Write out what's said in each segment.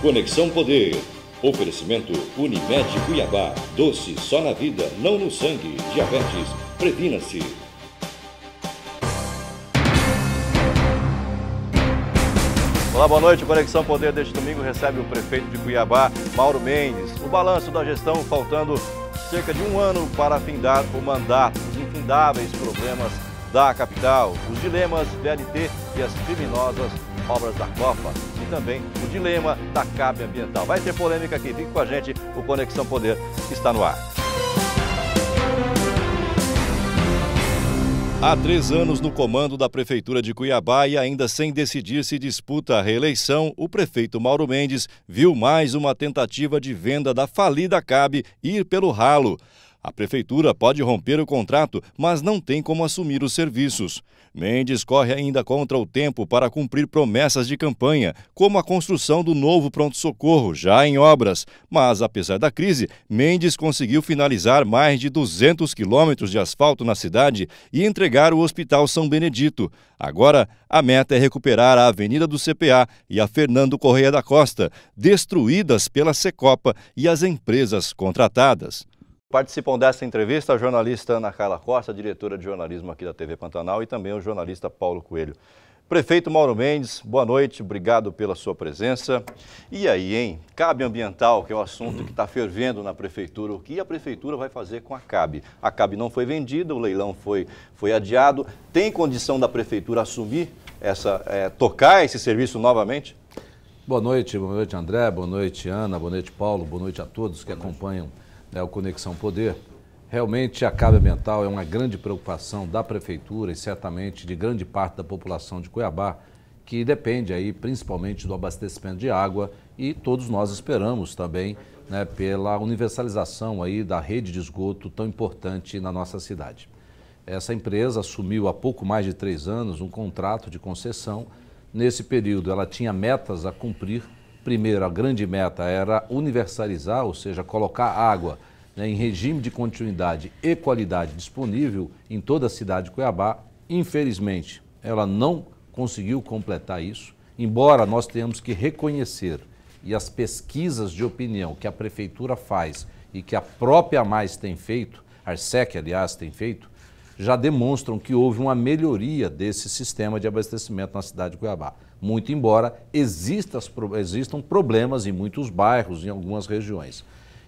Conexão Poder. Oferecimento Unimed Cuiabá. Doce só na vida, não no sangue. Diabetes, previna-se. Olá, boa noite. Conexão Poder deste domingo recebe o prefeito de Cuiabá, Mauro Mendes. O balanço da gestão faltando cerca de um ano para findar o mandato. Os infindáveis problemas da capital, os dilemas de e as criminosas obras da Copa também o dilema da cabe ambiental. Vai ter polêmica aqui, fique com a gente, o Conexão Poder está no ar. Há três anos no comando da Prefeitura de Cuiabá e ainda sem decidir se disputa a reeleição, o prefeito Mauro Mendes viu mais uma tentativa de venda da falida CAB ir pelo ralo. A prefeitura pode romper o contrato, mas não tem como assumir os serviços. Mendes corre ainda contra o tempo para cumprir promessas de campanha, como a construção do novo pronto-socorro, já em obras. Mas, apesar da crise, Mendes conseguiu finalizar mais de 200 quilômetros de asfalto na cidade e entregar o Hospital São Benedito. Agora, a meta é recuperar a Avenida do CPA e a Fernando Correia da Costa, destruídas pela Secopa e as empresas contratadas. Participam desta entrevista a jornalista Ana Carla Costa, diretora de jornalismo aqui da TV Pantanal, e também o jornalista Paulo Coelho. Prefeito Mauro Mendes, boa noite, obrigado pela sua presença. E aí, hein? CAB ambiental, que é o assunto que está fervendo na prefeitura, o que a prefeitura vai fazer com a CAB? A CAB não foi vendida, o leilão foi, foi adiado. Tem condição da prefeitura assumir essa, é, tocar esse serviço novamente? Boa noite, boa noite André, boa noite Ana, boa noite Paulo, boa noite a todos que acompanham né, o Conexão Poder. Realmente a carga ambiental é uma grande preocupação da Prefeitura e certamente de grande parte da população de Cuiabá, que depende aí principalmente do abastecimento de água e todos nós esperamos também né, pela universalização aí da rede de esgoto tão importante na nossa cidade. Essa empresa assumiu há pouco mais de três anos um contrato de concessão. Nesse período, ela tinha metas a cumprir Primeiro, a grande meta era universalizar, ou seja, colocar água né, em regime de continuidade e qualidade disponível em toda a cidade de Cuiabá. Infelizmente, ela não conseguiu completar isso, embora nós tenhamos que reconhecer e as pesquisas de opinião que a prefeitura faz e que a própria Mais tem feito, a Arsec, aliás, tem feito, já demonstram que houve uma melhoria desse sistema de abastecimento na cidade de Cuiabá muito embora existam problemas em muitos bairros, em algumas regiões.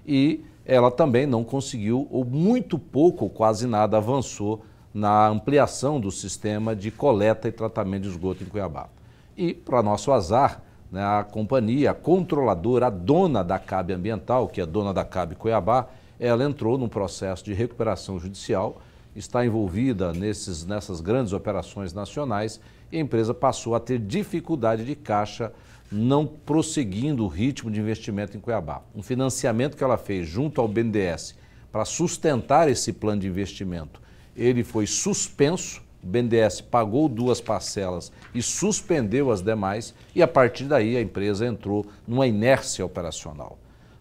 E ela também não conseguiu, ou muito pouco, ou quase nada, avançou na ampliação do sistema de coleta e tratamento de esgoto em Cuiabá. E, para nosso azar, né, a companhia, a controladora, a dona da CAB Ambiental, que é dona da CAB Cuiabá, ela entrou num processo de recuperação judicial, está envolvida nesses, nessas grandes operações nacionais e a empresa passou a ter dificuldade de caixa, não prosseguindo o ritmo de investimento em Cuiabá. Um financiamento que ela fez junto ao BNDES para sustentar esse plano de investimento, ele foi suspenso. O BNDES pagou duas parcelas e suspendeu as demais, e a partir daí a empresa entrou numa inércia operacional.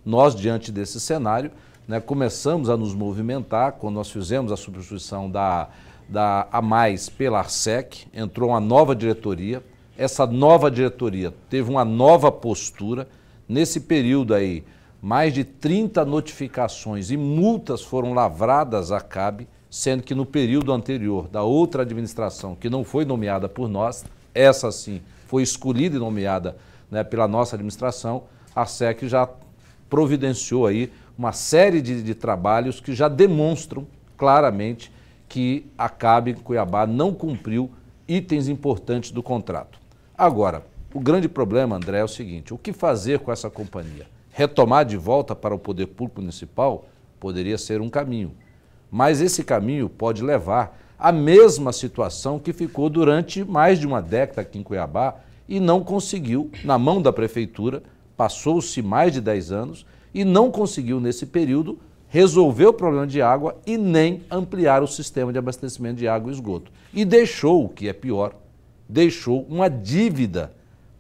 Nós, diante desse cenário, né, começamos a nos movimentar quando nós fizemos a substituição da da a mais pela Arsec, entrou uma nova diretoria. Essa nova diretoria teve uma nova postura. Nesse período aí, mais de 30 notificações e multas foram lavradas à CAB, sendo que no período anterior da outra administração, que não foi nomeada por nós, essa sim foi escolhida e nomeada né, pela nossa administração, a SEC já providenciou aí uma série de, de trabalhos que já demonstram claramente que a CAB Cuiabá não cumpriu itens importantes do contrato. Agora, o grande problema, André, é o seguinte: o que fazer com essa companhia? Retomar de volta para o poder público municipal poderia ser um caminho, mas esse caminho pode levar à mesma situação que ficou durante mais de uma década aqui em Cuiabá e não conseguiu, na mão da prefeitura, passou-se mais de 10 anos e não conseguiu nesse período resolver o problema de água e nem ampliar o sistema de abastecimento de água e esgoto. E deixou, o que é pior, deixou uma dívida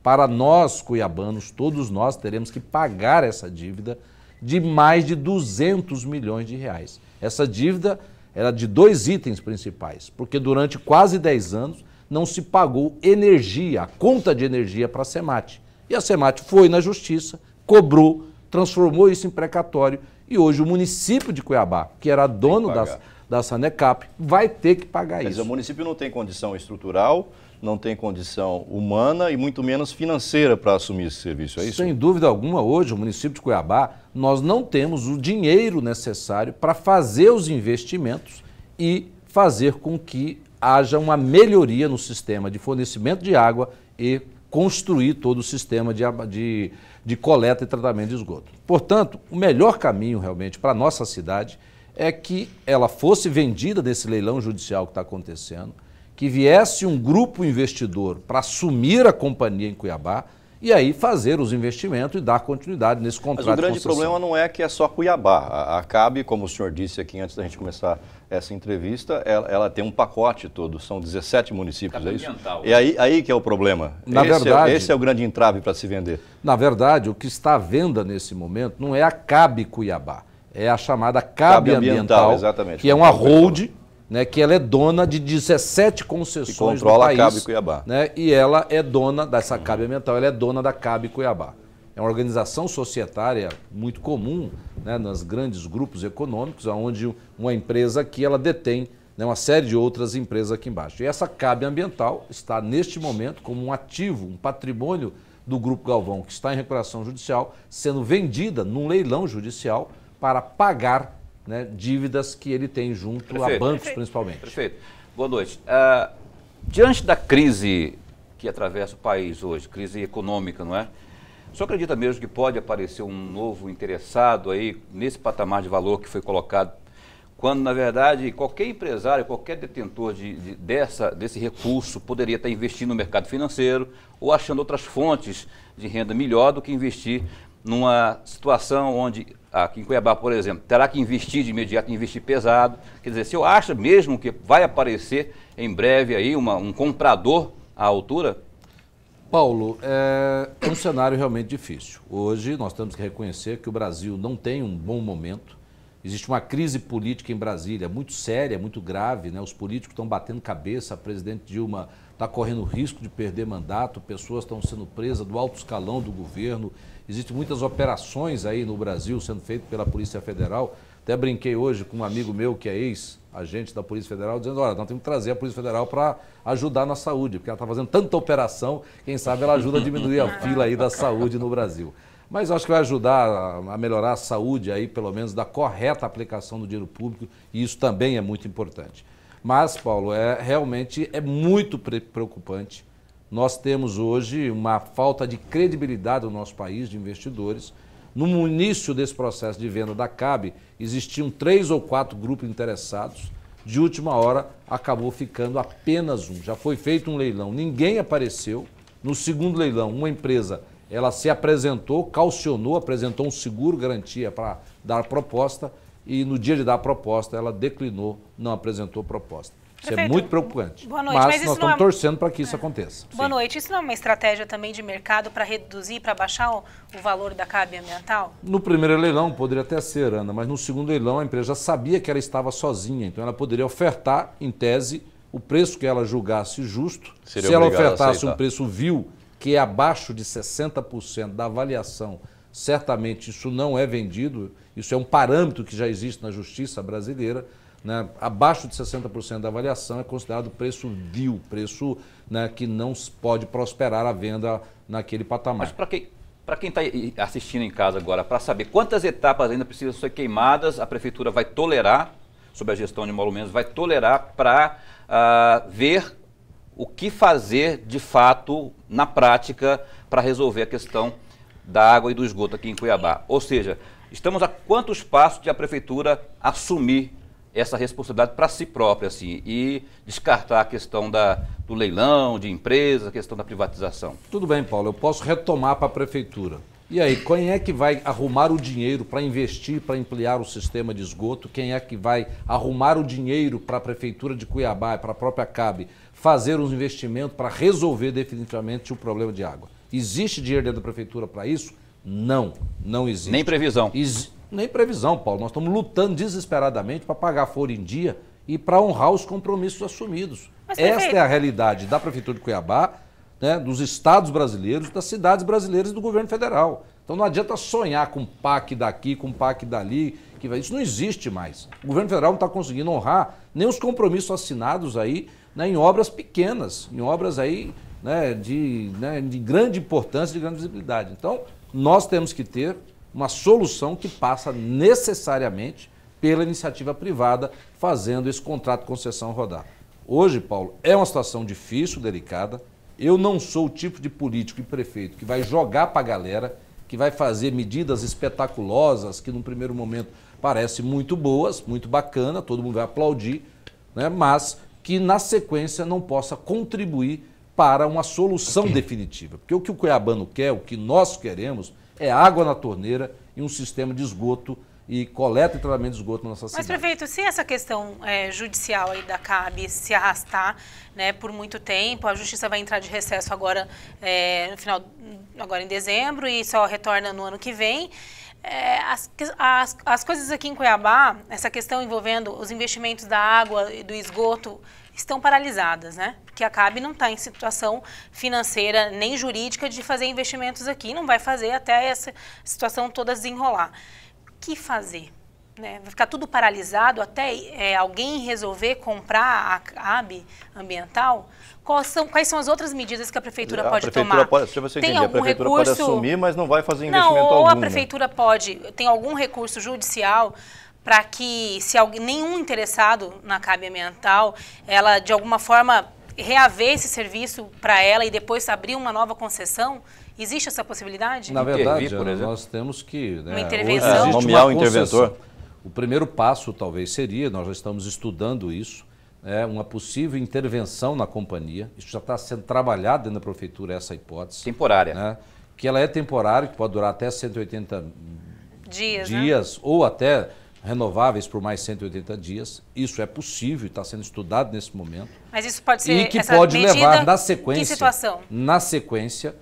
para nós cuiabanos, todos nós teremos que pagar essa dívida de mais de 200 milhões de reais. Essa dívida era de dois itens principais, porque durante quase 10 anos não se pagou energia, a conta de energia para a SEMAT. E a SEMAT foi na justiça, cobrou, transformou isso em precatório e hoje o município de Cuiabá, que era dono que da, da Sanecap, vai ter que pagar isso. Mas o município não tem condição estrutural, não tem condição humana e muito menos financeira para assumir esse serviço, é isso? Sem dúvida alguma, hoje o município de Cuiabá, nós não temos o dinheiro necessário para fazer os investimentos e fazer com que haja uma melhoria no sistema de fornecimento de água e construir todo o sistema de, de de coleta e tratamento de esgoto. Portanto, o melhor caminho realmente para a nossa cidade é que ela fosse vendida desse leilão judicial que está acontecendo, que viesse um grupo investidor para assumir a companhia em Cuiabá, e aí fazer os investimentos e dar continuidade nesse contrato. Mas o grande problema não é que é só Cuiabá. A, a CAB, como o senhor disse aqui antes da gente começar essa entrevista, ela, ela tem um pacote todo, são 17 municípios, é isso? Ambiental. E aí, né? aí que é o problema. Na esse é verdade, é, esse é o grande entrave para se vender. Na verdade, o que está à venda nesse momento não é a CAB Cuiabá, é a chamada CAB, CAB ambiental, ambiental, exatamente, que é uma hold né, que ela é dona de 17 concessões que controla país, a CAB Cuiabá. Né, e ela é dona dessa CAB ambiental, ela é dona da CAB Cuiabá. É uma organização societária muito comum né, nos grandes grupos econômicos, onde uma empresa aqui ela detém né, uma série de outras empresas aqui embaixo. E essa CAB ambiental está neste momento como um ativo, um patrimônio do Grupo Galvão, que está em recuperação judicial, sendo vendida num leilão judicial para pagar né, dívidas que ele tem junto Prefeito. a bancos, Prefeito. principalmente. Perfeito. Boa noite. Uh, diante da crise que atravessa o país hoje, crise econômica, não é? O senhor acredita mesmo que pode aparecer um novo interessado aí nesse patamar de valor que foi colocado? Quando, na verdade, qualquer empresário, qualquer detentor de, de, dessa, desse recurso poderia estar investindo no mercado financeiro ou achando outras fontes de renda melhor do que investir numa situação onde aqui em Cuiabá, por exemplo, terá que investir de imediato, investir pesado. Quer dizer, se eu acho mesmo que vai aparecer em breve aí uma, um comprador à altura? Paulo, é, é um cenário realmente difícil. Hoje nós temos que reconhecer que o Brasil não tem um bom momento. Existe uma crise política em Brasília muito séria, muito grave. Né? Os políticos estão batendo cabeça, a presidente Dilma está correndo risco de perder mandato, pessoas estão sendo presas do alto escalão do governo, Existem muitas operações aí no Brasil sendo feitas pela Polícia Federal. Até brinquei hoje com um amigo meu que é ex-agente da Polícia Federal, dizendo: olha, nós temos que trazer a Polícia Federal para ajudar na saúde, porque ela está fazendo tanta operação, quem sabe ela ajuda a diminuir a fila aí da saúde no Brasil. Mas acho que vai ajudar a melhorar a saúde aí, pelo menos, da correta aplicação do dinheiro público, e isso também é muito importante. Mas, Paulo, é, realmente é muito preocupante nós temos hoje uma falta de credibilidade no nosso país de investidores. No início desse processo de venda da CAB, existiam três ou quatro grupos interessados. De última hora, acabou ficando apenas um. Já foi feito um leilão, ninguém apareceu. No segundo leilão, uma empresa ela se apresentou, calcionou, apresentou um seguro garantia para dar proposta e no dia de dar a proposta ela declinou, não apresentou proposta. Prefeito, isso é muito preocupante. Boa noite. Mas, mas nós estamos é... torcendo para que isso é. aconteça. Boa Sim. noite. Isso não é uma estratégia também de mercado para reduzir, para baixar o, o, valor da CAB ambiental? No primeiro leilão poderia até ser, Ana, mas no segundo leilão a empresa já sabia que ela estava sozinha, então ela poderia ofertar, em tese, o preço que ela julgasse justo. Seria Se ela ofertasse um preço vil, que é abaixo de 60% da avaliação, certamente isso não é vendido, isso é um parâmetro que já existe na justiça brasileira né, abaixo de 60% da avaliação é considerado preço vil, preço né, que não pode prosperar a venda naquele patamar. Mas para quem para quem está assistindo em casa agora, para saber quantas etapas ainda precisam ser queimadas, a prefeitura vai tolerar, sob a gestão de menos vai tolerar para uh, ah, ver o que fazer de fato na prática para resolver a questão da água e do esgoto aqui em Cuiabá. Ou seja, estamos a quantos passos de a prefeitura assumir essa responsabilidade para si própria, assim, e descartar a questão da, do leilão, de empresas, a questão da privatização. Tudo bem, Paulo, eu posso retomar para a prefeitura. E aí, quem é que vai arrumar o dinheiro para investir, para ampliar o sistema de esgoto? Quem é que vai arrumar o dinheiro para a Prefeitura de Cuiabá, para a própria CAB, fazer os investimentos para resolver definitivamente o problema de água? Existe dinheiro dentro da Prefeitura para isso? Não, não existe. Nem previsão. Ex nem previsão, Paulo. Nós estamos lutando desesperadamente para pagar a folha em dia e para honrar os compromissos assumidos. Mas, Esta é a realidade da Prefeitura de Cuiabá, né, dos estados brasileiros, das cidades brasileiras e do governo federal. Então não adianta sonhar com PAC daqui, com PAC dali, que isso não existe mais. O governo federal não está conseguindo honrar nem os compromissos assinados aí né, em obras pequenas, em obras aí né, de, né, de grande importância, de grande visibilidade. Então nós temos que ter uma solução que passa necessariamente pela iniciativa privada, fazendo esse contrato de concessão rodar. Hoje, Paulo, é uma situação difícil, delicada. Eu não sou o tipo de político e prefeito que vai jogar para a galera, que vai fazer medidas espetaculosas, que num primeiro momento parece muito boas, muito bacana, todo mundo vai aplaudir, né? mas que na sequência não possa contribuir para uma solução definitiva. Porque o que o Cuiabano quer, o que nós queremos, é água na torneira e um sistema de esgoto e coleta e tratamento de esgoto na nossa cidade. Mas, prefeito, se essa questão é, judicial aí da CAB se arrastar né, por muito tempo, a justiça vai entrar de recesso agora, é, no final, agora em dezembro e só retorna no ano que vem. É, as, as, as coisas aqui em Cuiabá, essa questão envolvendo os investimentos da água e do esgoto estão paralisadas, né? Porque a CAB não está em situação financeira nem jurídica de fazer investimentos aqui, não vai fazer até essa situação toda desenrolar. O que fazer? Né? Vai ficar tudo paralisado até é, alguém resolver comprar a CAB ambiental? Quais são, quais são as outras medidas que a prefeitura a pode prefeitura tomar? Pode, você tem algum a prefeitura recurso... pode assumir, mas não vai fazer investimento não, ou algum. Ou a né? prefeitura pode, tem algum recurso judicial para que se alguém, nenhum interessado na cabe ambiental, ela de alguma forma reaver esse serviço para ela e depois abrir uma nova concessão? Existe essa possibilidade? Na verdade, nós temos que né, uma intervenção. Hoje nomear o interventor. O primeiro passo talvez seria, nós já estamos estudando isso, é, uma possível intervenção na companhia. Isso já está sendo trabalhado dentro da prefeitura, essa hipótese. Temporária. Né, que ela é temporária, que pode durar até 180 dias, dias né? ou até renováveis por mais 180 dias. Isso é possível, está sendo estudado nesse momento. Mas isso pode ser e que pode levar na sequência, situação? na sequência,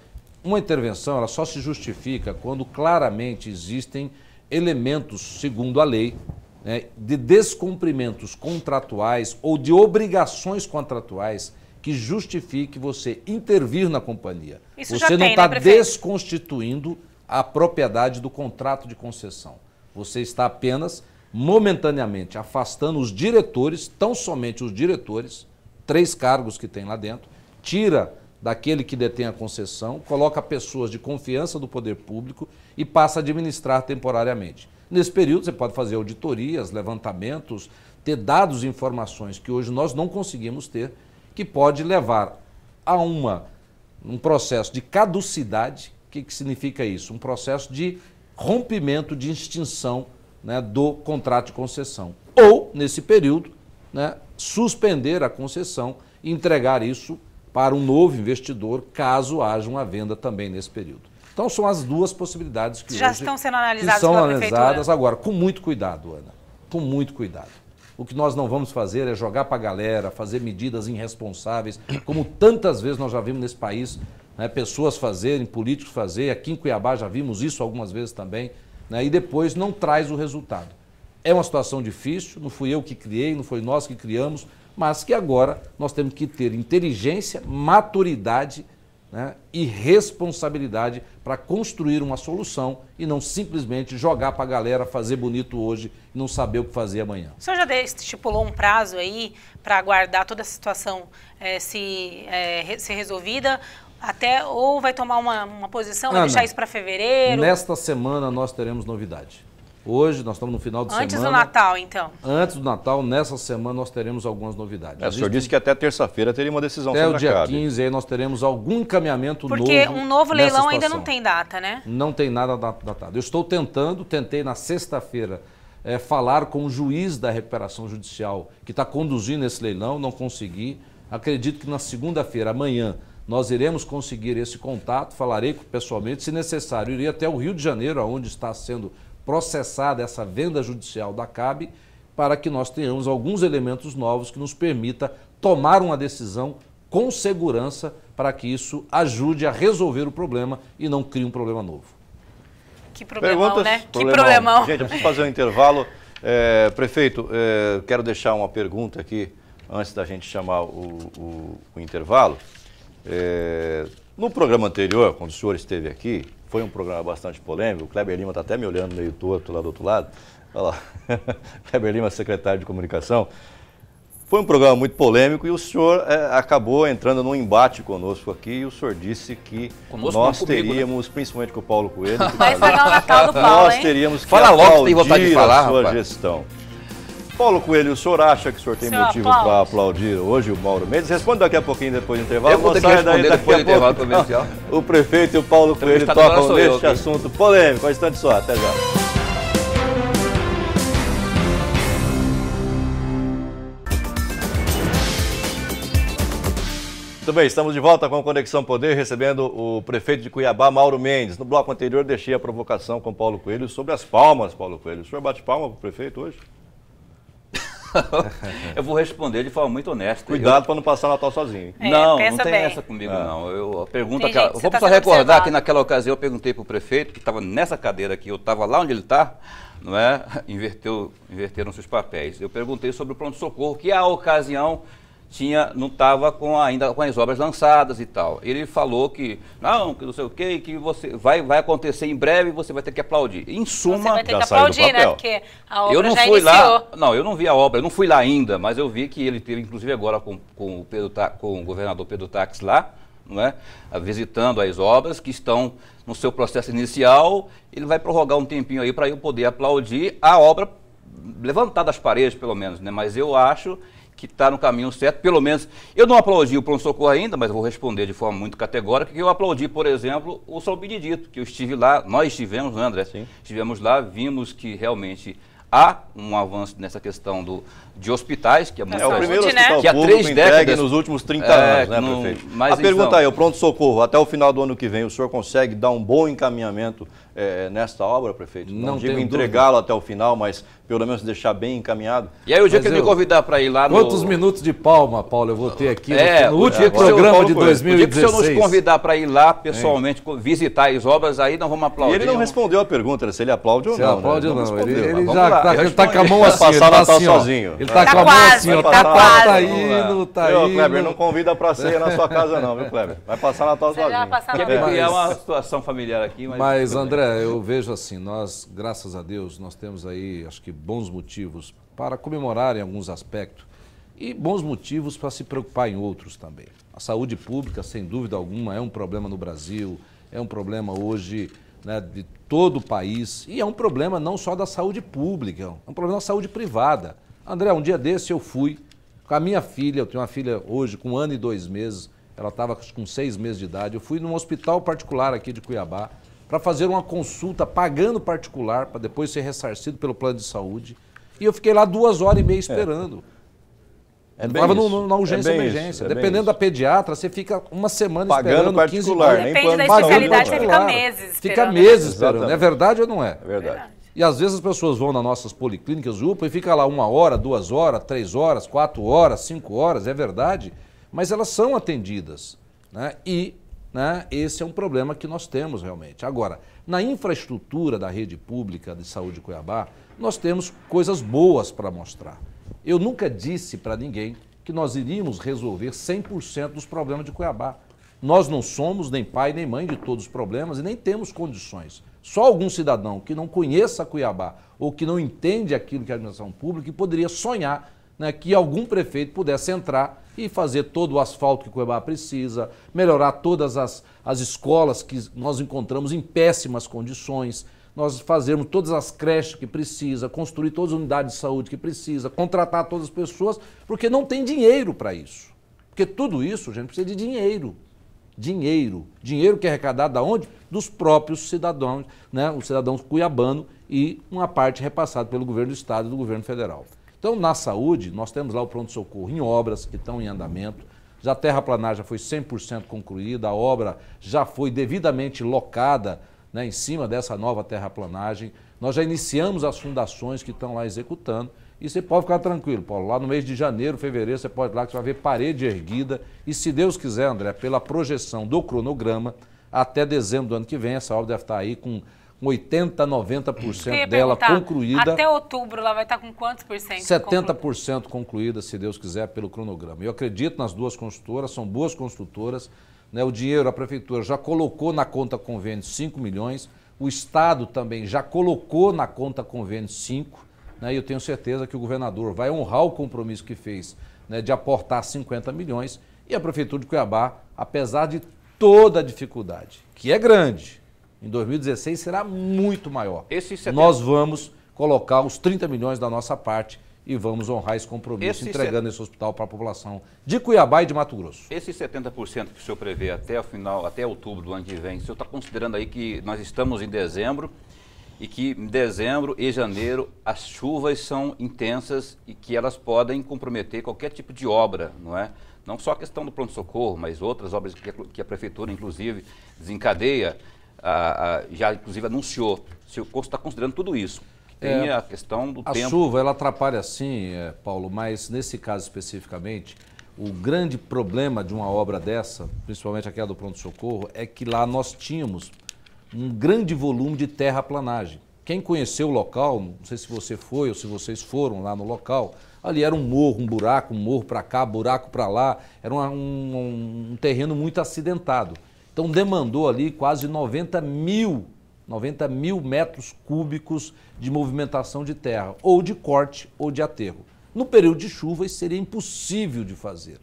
uma intervenção, ela só se justifica quando claramente existem elementos, segundo a lei, né, de descumprimentos contratuais ou de obrigações contratuais que justifique você intervir na companhia. Isso você não está né, desconstituindo a propriedade do contrato de concessão. Você está apenas momentaneamente afastando os diretores, tão somente os diretores, três cargos que tem lá dentro, tira daquele que detém a concessão, coloca pessoas de confiança do poder público e passa a administrar temporariamente. Nesse período, você pode fazer auditorias, levantamentos, ter dados e informações que hoje nós não conseguimos ter, que pode levar a uma, um processo de caducidade. O que, que significa isso? Um processo de rompimento de extinção né, do contrato de concessão. Ou, nesse período, né, suspender a concessão e entregar isso para um novo investidor, caso haja uma venda também nesse período. Então são as duas possibilidades que já hoje, estão sendo analisadas. são analisadas agora, com muito cuidado, Ana. Com muito cuidado. O que nós não vamos fazer é jogar para a galera, fazer medidas irresponsáveis, como tantas vezes nós já vimos nesse país né, pessoas fazerem, políticos fazerem. Aqui em Cuiabá já vimos isso algumas vezes também. Né, e depois não traz o resultado. É uma situação difícil, não fui eu que criei, não foi nós que criamos, mas que agora nós temos que ter inteligência, maturidade né, e responsabilidade para construir uma solução e não simplesmente jogar para a galera fazer bonito hoje e não saber o que fazer amanhã. O senhor já estipulou um prazo aí para aguardar toda a situação é, se, é, ser resolvida? Até ou vai tomar uma, uma posição, vai ah, deixar isso para fevereiro? Nesta semana nós teremos novidade. Hoje, nós estamos no final de antes semana. Antes do Natal, então. Antes do Natal, nessa semana, nós teremos algumas novidades. É, o senhor disse que até terça-feira teria uma decisão até sobre o dia CAB. 15, aí nós teremos algum encaminhamento Porque novo. Porque um novo leilão ainda não tem data, né? Não tem nada datado. Eu estou tentando, tentei na sexta-feira é, falar com o juiz da recuperação judicial que está conduzindo esse leilão, não consegui. Acredito que na segunda-feira, amanhã, nós iremos conseguir esse contato, falarei pessoalmente, se necessário. Irei até o Rio de Janeiro, onde está sendo processada essa venda judicial da CAB, para que nós tenhamos alguns elementos novos que nos permita tomar uma decisão com segurança para que isso ajude a resolver o problema e não crie um problema novo. Que problemão, Perguntas? né? Problemão. Que problemão. Gente, eu preciso fazer um intervalo. É, prefeito, é, quero deixar uma pergunta aqui antes da gente chamar o, o, o intervalo. É, no programa anterior, quando o senhor esteve aqui, foi um programa bastante polêmico, o Kleber Lima está até me olhando meio torto lá do outro lado. Olha lá, Kleber Lima, secretário de Comunicação. Foi um programa muito polêmico e o senhor é, acabou entrando num embate conosco aqui e o senhor disse que conosco, nós teríamos, comigo, né? principalmente com o Paulo Coelho, Vai pagar o Natal do Paulo, nós teríamos que Fala logo aplaudir que tem de falar, a sua rapaz. gestão. Paulo Coelho, o senhor acha que o senhor tem senhor para aplaudir hoje o Mauro Mendes? Responda daqui a pouquinho depois do intervalo. Eu vou ter que daí, depois do intervalo comercial. O prefeito e o Paulo Coelho tocam neste eu, assunto polêmico. Um instante só, até já. Muito bem, estamos de volta com Conexão Poder, recebendo o prefeito de Cuiabá, Mauro Mendes. No bloco anterior, deixei a provocação com Paulo Coelho sobre as palmas, Paulo Coelho. O senhor bate palma para o prefeito hoje? eu vou responder de forma muito honesta. Cuidado eu... para não passar Natal sozinho. É, não, não tem bem. essa comigo, ah. não. Eu, a pergunta que Vamos tá só recordar observado. que naquela ocasião eu perguntei para o prefeito, que estava nessa cadeira aqui, eu estava lá onde ele está, não é? Inverteu, inverteram seus papéis. Eu perguntei sobre o pronto-socorro, que é a ocasião tinha, não estava com, ainda com as obras lançadas e tal. Ele falou que, não, que não sei o quê, que você vai, vai acontecer em breve e você vai ter que aplaudir. Em suma, você vai ter que aplaudir, né? Porque a obra eu não já fui iniciou. lá. Não, eu não vi a obra, eu não fui lá ainda, mas eu vi que ele teve, inclusive agora com, com, o, Pedro, com o governador Pedro Tax lá, não é? Ah, visitando as obras que estão no seu processo inicial. Ele vai prorrogar um tempinho aí para eu poder aplaudir a obra levantar das paredes, pelo menos, né? Mas eu acho que está no caminho certo, pelo menos. Eu não aplaudi o pronto-socorro ainda, mas vou responder de forma muito categórica, que eu aplaudi, por exemplo, o São Benedito, que eu estive lá, nós estivemos, né, André? Sim. Estivemos lá, vimos que realmente há um avanço nessa questão do, de hospitais, que é muito É, o primeiro né? que há três décadas, nos últimos 30 é, anos, né, no, prefeito? Mas, a então, pergunta é, o pronto-socorro, até o final do ano que vem, o senhor consegue dar um bom encaminhamento é, é, nesta obra, prefeito? Não, não digo entregá lo até o final, mas pelo menos deixar bem encaminhado. E aí o dia mas que eu... me convidar para ir lá no... Quantos minutos de palma, Paulo, eu vou ter aqui é, no, último é, programa de 2016? Se eu nos convidar para ir lá pessoalmente hein? visitar as obras, aí não vamos aplaudir. E ele não respondeu a pergunta, né, se ele aplaude ou se não. Né? aplaude né? ou não. Ele, ele, tá- ele já está com a mão assim. Tá ele está Natal assim, sozinho. Ele está tá com a mão assim, está Tá Está indo, está indo. Kleber, não convida para ceia na sua casa não, viu, Kleber? Vai passar na tua sozinho. Quer criar é uma situação familiar aqui, mas... Mas, André, é, eu vejo assim, nós, graças a Deus, nós temos aí, acho que, bons motivos para comemorar em alguns aspectos e bons motivos para se preocupar em outros também. A saúde pública, sem dúvida alguma, é um problema no Brasil, é um problema hoje né, de todo o país e é um problema não só da saúde pública, é um problema da saúde privada. André, um dia desse eu fui com a minha filha, eu tenho uma filha hoje com um ano e dois meses, ela estava com seis meses de idade, eu fui num hospital particular aqui de Cuiabá, para fazer uma consulta pagando particular, para depois ser ressarcido pelo plano de saúde. E eu fiquei lá duas horas e meia esperando. É. é na é urgência é emergência. Dependendo da pediatra, você fica uma semana Pagando esperando. Pagando particular, 15 dias. Depende da especialidade, você fica meses esperando. Fica meses esperando. É verdade ou não é? É verdade. E às vezes as pessoas vão nas nossas policlínicas UPA e fica lá uma hora, duas horas, três horas, quatro horas, cinco horas, é verdade, mas elas são atendidas. Né? E né? Esse é um problema que nós temos realmente. Agora, na infraestrutura da rede pública de saúde de Cuiabá, nós temos coisas boas para mostrar. Eu nunca disse para ninguém que nós iríamos resolver 100% dos problemas de Cuiabá. Nós não somos nem pai nem mãe de todos os problemas e nem temos condições. Só algum cidadão que não conheça Cuiabá ou que não entende aquilo que é a administração pública poderia sonhar né, que algum prefeito pudesse entrar e fazer todo o asfalto que Cuiabá precisa, melhorar todas as, as escolas que nós encontramos em péssimas condições, nós fazermos todas as creches que precisa, construir todas as unidades de saúde que precisa, contratar todas as pessoas, porque não tem dinheiro para isso. Porque tudo isso, gente, precisa de dinheiro. Dinheiro. Dinheiro que é arrecadado da onde? Dos próprios cidadãos, né? os cidadãos cuiabano e uma parte repassada pelo governo do Estado e do governo federal. Então, na saúde, nós temos lá o pronto-socorro em obras que estão em andamento. Já a terraplanagem já foi 100% concluída, a obra já foi devidamente locada né, em cima dessa nova terraplanagem. Nós já iniciamos as fundações que estão lá executando. E você pode ficar tranquilo, Paulo. Lá no mês de janeiro, fevereiro, você pode ir lá que você vai ver parede erguida. E se Deus quiser, André, pela projeção do cronograma, até dezembro do ano que vem, essa obra deve estar aí com 80, 90% dela concluída. Até outubro ela vai estar com quantos por cento? 70% concluída? concluída, se Deus quiser, pelo cronograma. Eu acredito nas duas construtoras, são boas construtoras. Né? O dinheiro, a prefeitura já colocou na conta convênio 5 milhões, o Estado também já colocou na conta convênio 5, né? e eu tenho certeza que o governador vai honrar o compromisso que fez né, de aportar 50 milhões, e a prefeitura de Cuiabá, apesar de toda a dificuldade, que é grande, em 2016 será muito maior. Nós vamos colocar os 30 milhões da nossa parte e vamos honrar esse compromisso esse entregando set... esse hospital para a população de Cuiabá e de Mato Grosso. Esses 70% que o senhor prevê até o final, até outubro do ano que vem, o senhor está considerando aí que nós estamos em dezembro e que em dezembro e janeiro as chuvas são intensas e que elas podem comprometer qualquer tipo de obra, não é? Não só a questão do pronto-socorro, mas outras obras que a prefeitura, inclusive, desencadeia já inclusive anunciou. Se o curso está considerando tudo isso. É. Tem é, a questão do a tempo. A chuva ela atrapalha sim, é, Paulo, mas nesse caso especificamente, o grande problema de uma obra dessa, principalmente aquela do pronto-socorro, é que lá nós tínhamos um grande volume de terraplanagem. Quem conheceu o local, não sei se você foi ou se vocês foram lá no local, ali era um morro, um buraco, um morro para cá, buraco para lá, era um, um terreno muito acidentado. Então demandou ali quase 90 mil, 90 mil metros cúbicos de movimentação de terra, ou de corte ou de aterro. No período de chuva isso seria impossível de fazer.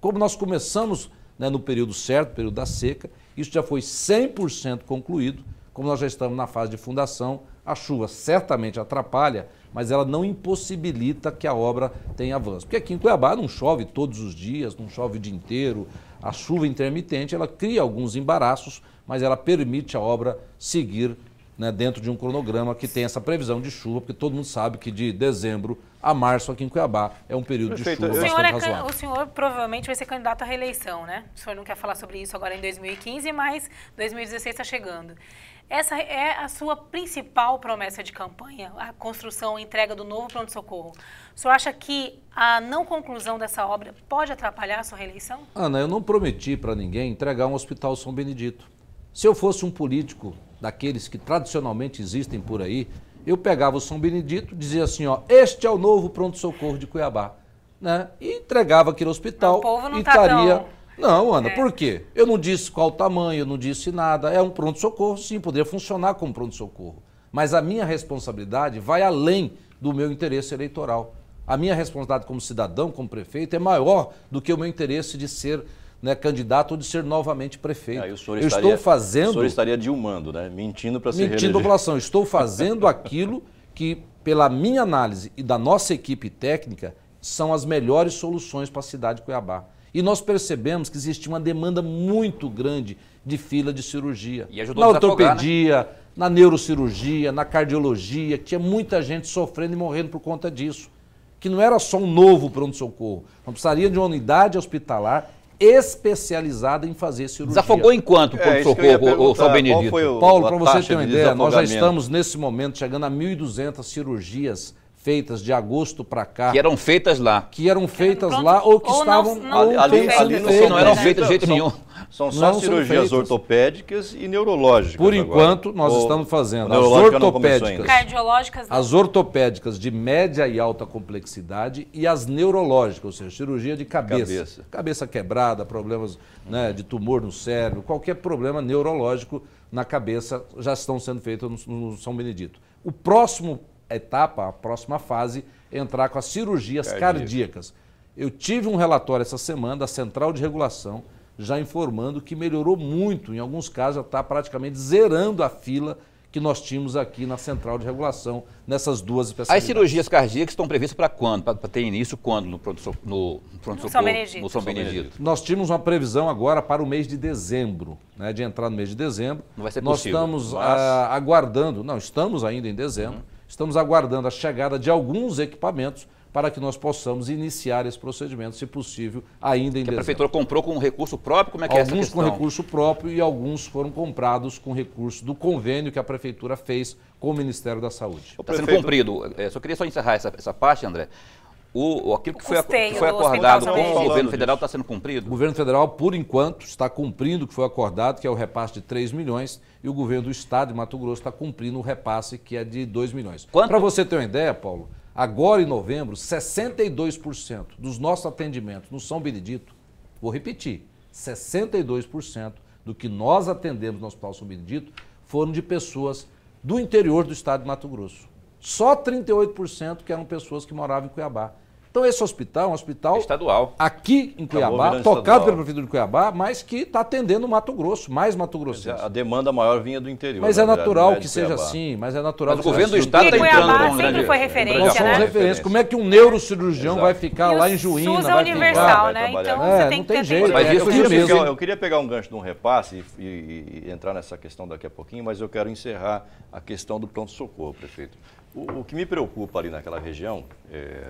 Como nós começamos né, no período certo, período da seca, isso já foi 100% concluído. Como nós já estamos na fase de fundação, a chuva certamente atrapalha, mas ela não impossibilita que a obra tenha avanço. Porque aqui em Cuiabá não chove todos os dias, não chove o dia inteiro, a chuva intermitente ela cria alguns embaraços, mas ela permite a obra seguir né, dentro de um cronograma que tem essa previsão de chuva, porque todo mundo sabe que de dezembro a março aqui em Cuiabá é um período de chuva o é O senhor provavelmente vai ser candidato à reeleição, né? O senhor não quer falar sobre isso agora em 2015, mas 2016 está chegando. Essa é a sua principal promessa de campanha, a construção e entrega do novo pronto-socorro. O senhor acha que a não conclusão dessa obra pode atrapalhar a sua reeleição? Ana, eu não prometi para ninguém entregar um hospital São Benedito. Se eu fosse um político daqueles que tradicionalmente existem por aí, eu pegava o São Benedito, dizia assim, ó, este é o novo pronto-socorro de Cuiabá, né? E entregava aquele hospital e tá estaria... Tão não, Ana, é. por quê? Eu não disse qual o tamanho, eu não disse nada. É um pronto-socorro, sim, poderia funcionar como pronto-socorro. Mas a minha responsabilidade vai além do meu interesse eleitoral. A minha responsabilidade como cidadão, como prefeito, é maior do que o meu interesse de ser né, candidato ou de ser novamente prefeito. Ah, eu estaria, estou fazendo. O senhor estaria dilmando, né? Mentindo para ser Mentindo reeleger. população. Estou fazendo aquilo que, pela minha análise e da nossa equipe técnica, são as melhores soluções para a cidade de Cuiabá. E nós percebemos que existia uma demanda muito grande de fila de cirurgia. na ortopedia, afogar, né? na neurocirurgia, na cardiologia, tinha muita gente sofrendo e morrendo por conta disso. Que não era só um novo pronto-socorro. Não precisaria de uma unidade hospitalar especializada em fazer cirurgia. Desafogou enquanto quanto é, pronto-socorro, o São Benedito? Paulo, para você ter uma ideia, nós já estamos nesse momento chegando a 1.200 cirurgias feitas de agosto para cá. Que eram feitas lá. Que eram feitas lá ou que ou estavam. Não, ali, ali não, não, eram feitas de jeito nenhum. São só não cirurgias são ortopédicas e neurológicas. Por agora. enquanto, nós estamos fazendo as ortopédicas. Cardiológicas. Não. As ortopédicas de média e alta complexidade e as neurológicas, ou seja, cirurgia de cabeça. Cabeça, cabeça quebrada, problemas né, de tumor no cérebro, qualquer problema neurológico na cabeça já estão sendo feitas no, no São Benedito. O próximo etapa, a próxima fase, entrar com as cirurgias cardíacas. Eu tive um relatório essa semana da Central de Regulação já informando que melhorou muito, em alguns casos já está praticamente zerando a fila que nós tínhamos aqui na central de regulação, nessas duas especialidades. As cirurgias cardíacas estão previstas para quando? Para ter início quando no pronto-socorro? No, no, São Benedito. no São Benedito. Nós tínhamos uma previsão agora para o mês de dezembro, né, de entrar no mês de dezembro. Não vai ser nós possível. Nós estamos mas... Ah, aguardando, não, estamos ainda em dezembro, uhum. Estamos aguardando a chegada de alguns equipamentos para que nós possamos iniciar esse procedimento, se possível, ainda em que dezembro. A prefeitura comprou com recurso próprio? Como é que alguns é Alguns com recurso próprio e alguns foram comprados com recurso do convênio que a prefeitura fez com o Ministério da Saúde. Está sendo cumprido. eu é, só queria só encerrar essa, essa parte, André. O, aquilo que foi, que foi acordado com o governo federal está sendo cumprido? O governo federal, por enquanto, está cumprindo o que foi acordado, que é o repasse de 3 milhões e o governo do estado de Mato Grosso está cumprindo o repasse que é de 2 milhões. Para você ter uma ideia, Paulo, agora em novembro, 62% dos nossos atendimentos no São Benedito, vou repetir, 62% do que nós atendemos no Hospital São Benedito foram de pessoas do interior do estado de Mato Grosso. Só 38% que eram pessoas que moravam em Cuiabá. Então, esse hospital é um hospital estadual. aqui em Cuiabá, tocado estadual. pela Prefeitura de Cuiabá, mas que está atendendo o Mato Grosso, mais Mato Grossense. A demanda maior vinha do interior. Mas é natural é que seja assim, mas é natural mas o governo do assim. Estado está entrando. Cuiabá sempre grande... foi referência, Nós somos né? referência. Como é que um neurocirurgião Exato. vai ficar e lá em Juína? SUS é universal, né? Então é, você tem que jeito. Mas é isso eu, mesmo. eu queria pegar um gancho de um repasse e entrar nessa questão daqui a pouquinho, mas eu quero encerrar a questão do pronto-socorro, prefeito. O, o, que me preocupa ali naquela região, é,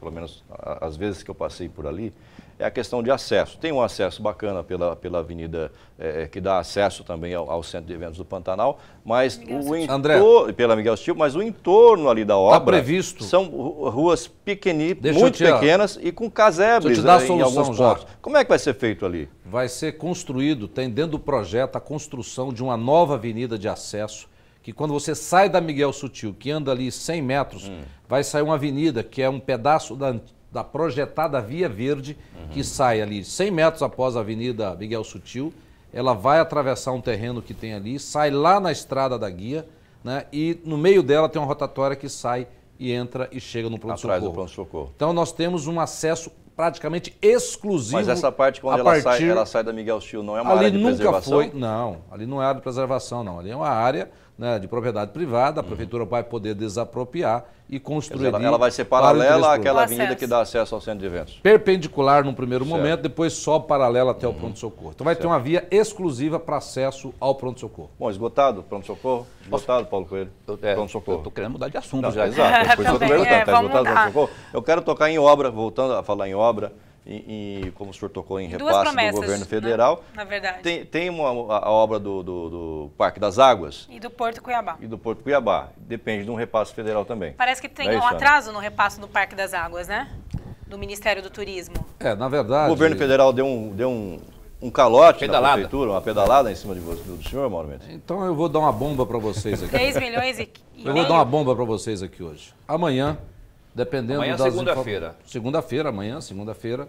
pelo menos as vezes que eu passei por ali, é a questão de acesso. Tem um acesso bacana pela, pela avenida é, é que dá acesso também ao, ao, centro de eventos do Pantanal, mas Miguel o entorno, pela Miguel Stil, mas o entorno ali da obra tá são ruas pequeni, muito pequenas e com casebres te dar né, a solução, já. Pontos. Como é que vai ser feito ali? Vai ser construído, tem dentro do projeto a construção de uma nova avenida de acesso que quando você sai da Miguel Sutil, que anda ali 100 metros, hum. vai sair uma avenida, que é um pedaço da, da projetada Via Verde, uhum. que sai ali 100 metros após a Avenida Miguel Sutil. Ela vai atravessar um terreno que tem ali, sai lá na estrada da guia, né? e no meio dela tem uma rotatória que sai e entra e chega no pronto-socorro. Então nós temos um acesso praticamente exclusivo. Mas essa parte quando ela, partir... sai, ela sai da Miguel Sutil não é uma ali área de nunca preservação? Foi, não, ali não é área de preservação, não. Ali é uma área né, de propriedade privada, a uhum. prefeitura uhum. vai poder desapropriar e construir. Ela, ela, vai ser paralela àquela avenida que dá acesso ao centro de eventos. Perpendicular num primeiro certo. momento, depois só paralela até uhum. o pronto-socorro. Então vai certo. ter uma via exclusiva para acesso ao pronto-socorro. Bom, esgotado pronto-socorro? Esgotado, Paulo Coelho? Eu, é, pronto-socorro. Eu estou querendo mudar de assunto Não, já. Exato, é, eu estou perguntando. Está é, esgotado pronto-socorro? Eu quero tocar em obra, voltando a falar em obra. E, e, como o senhor tocou em repasse do governo né? federal. Né? Na verdade. Tem, tem uma, a obra do, do, do, Parque das Águas. E do Porto Cuiabá. E do Porto Cuiabá. Depende de um repasse federal também. Parece que tem é um isso, né? atraso né? no repasse do Parque das Águas, né? Do Ministério do Turismo. É, na verdade. O governo federal deu um. Deu um um calote pedalada. na prefeitura, uma pedalada em cima de você, do senhor, Mauro Mendes? Então eu vou dar uma bomba para vocês aqui. 3 milhões e... Eu vou dar uma bomba para vocês aqui hoje. Amanhã, Dependendo amanhã, é segunda-feira. Segunda-feira, amanhã, segunda-feira.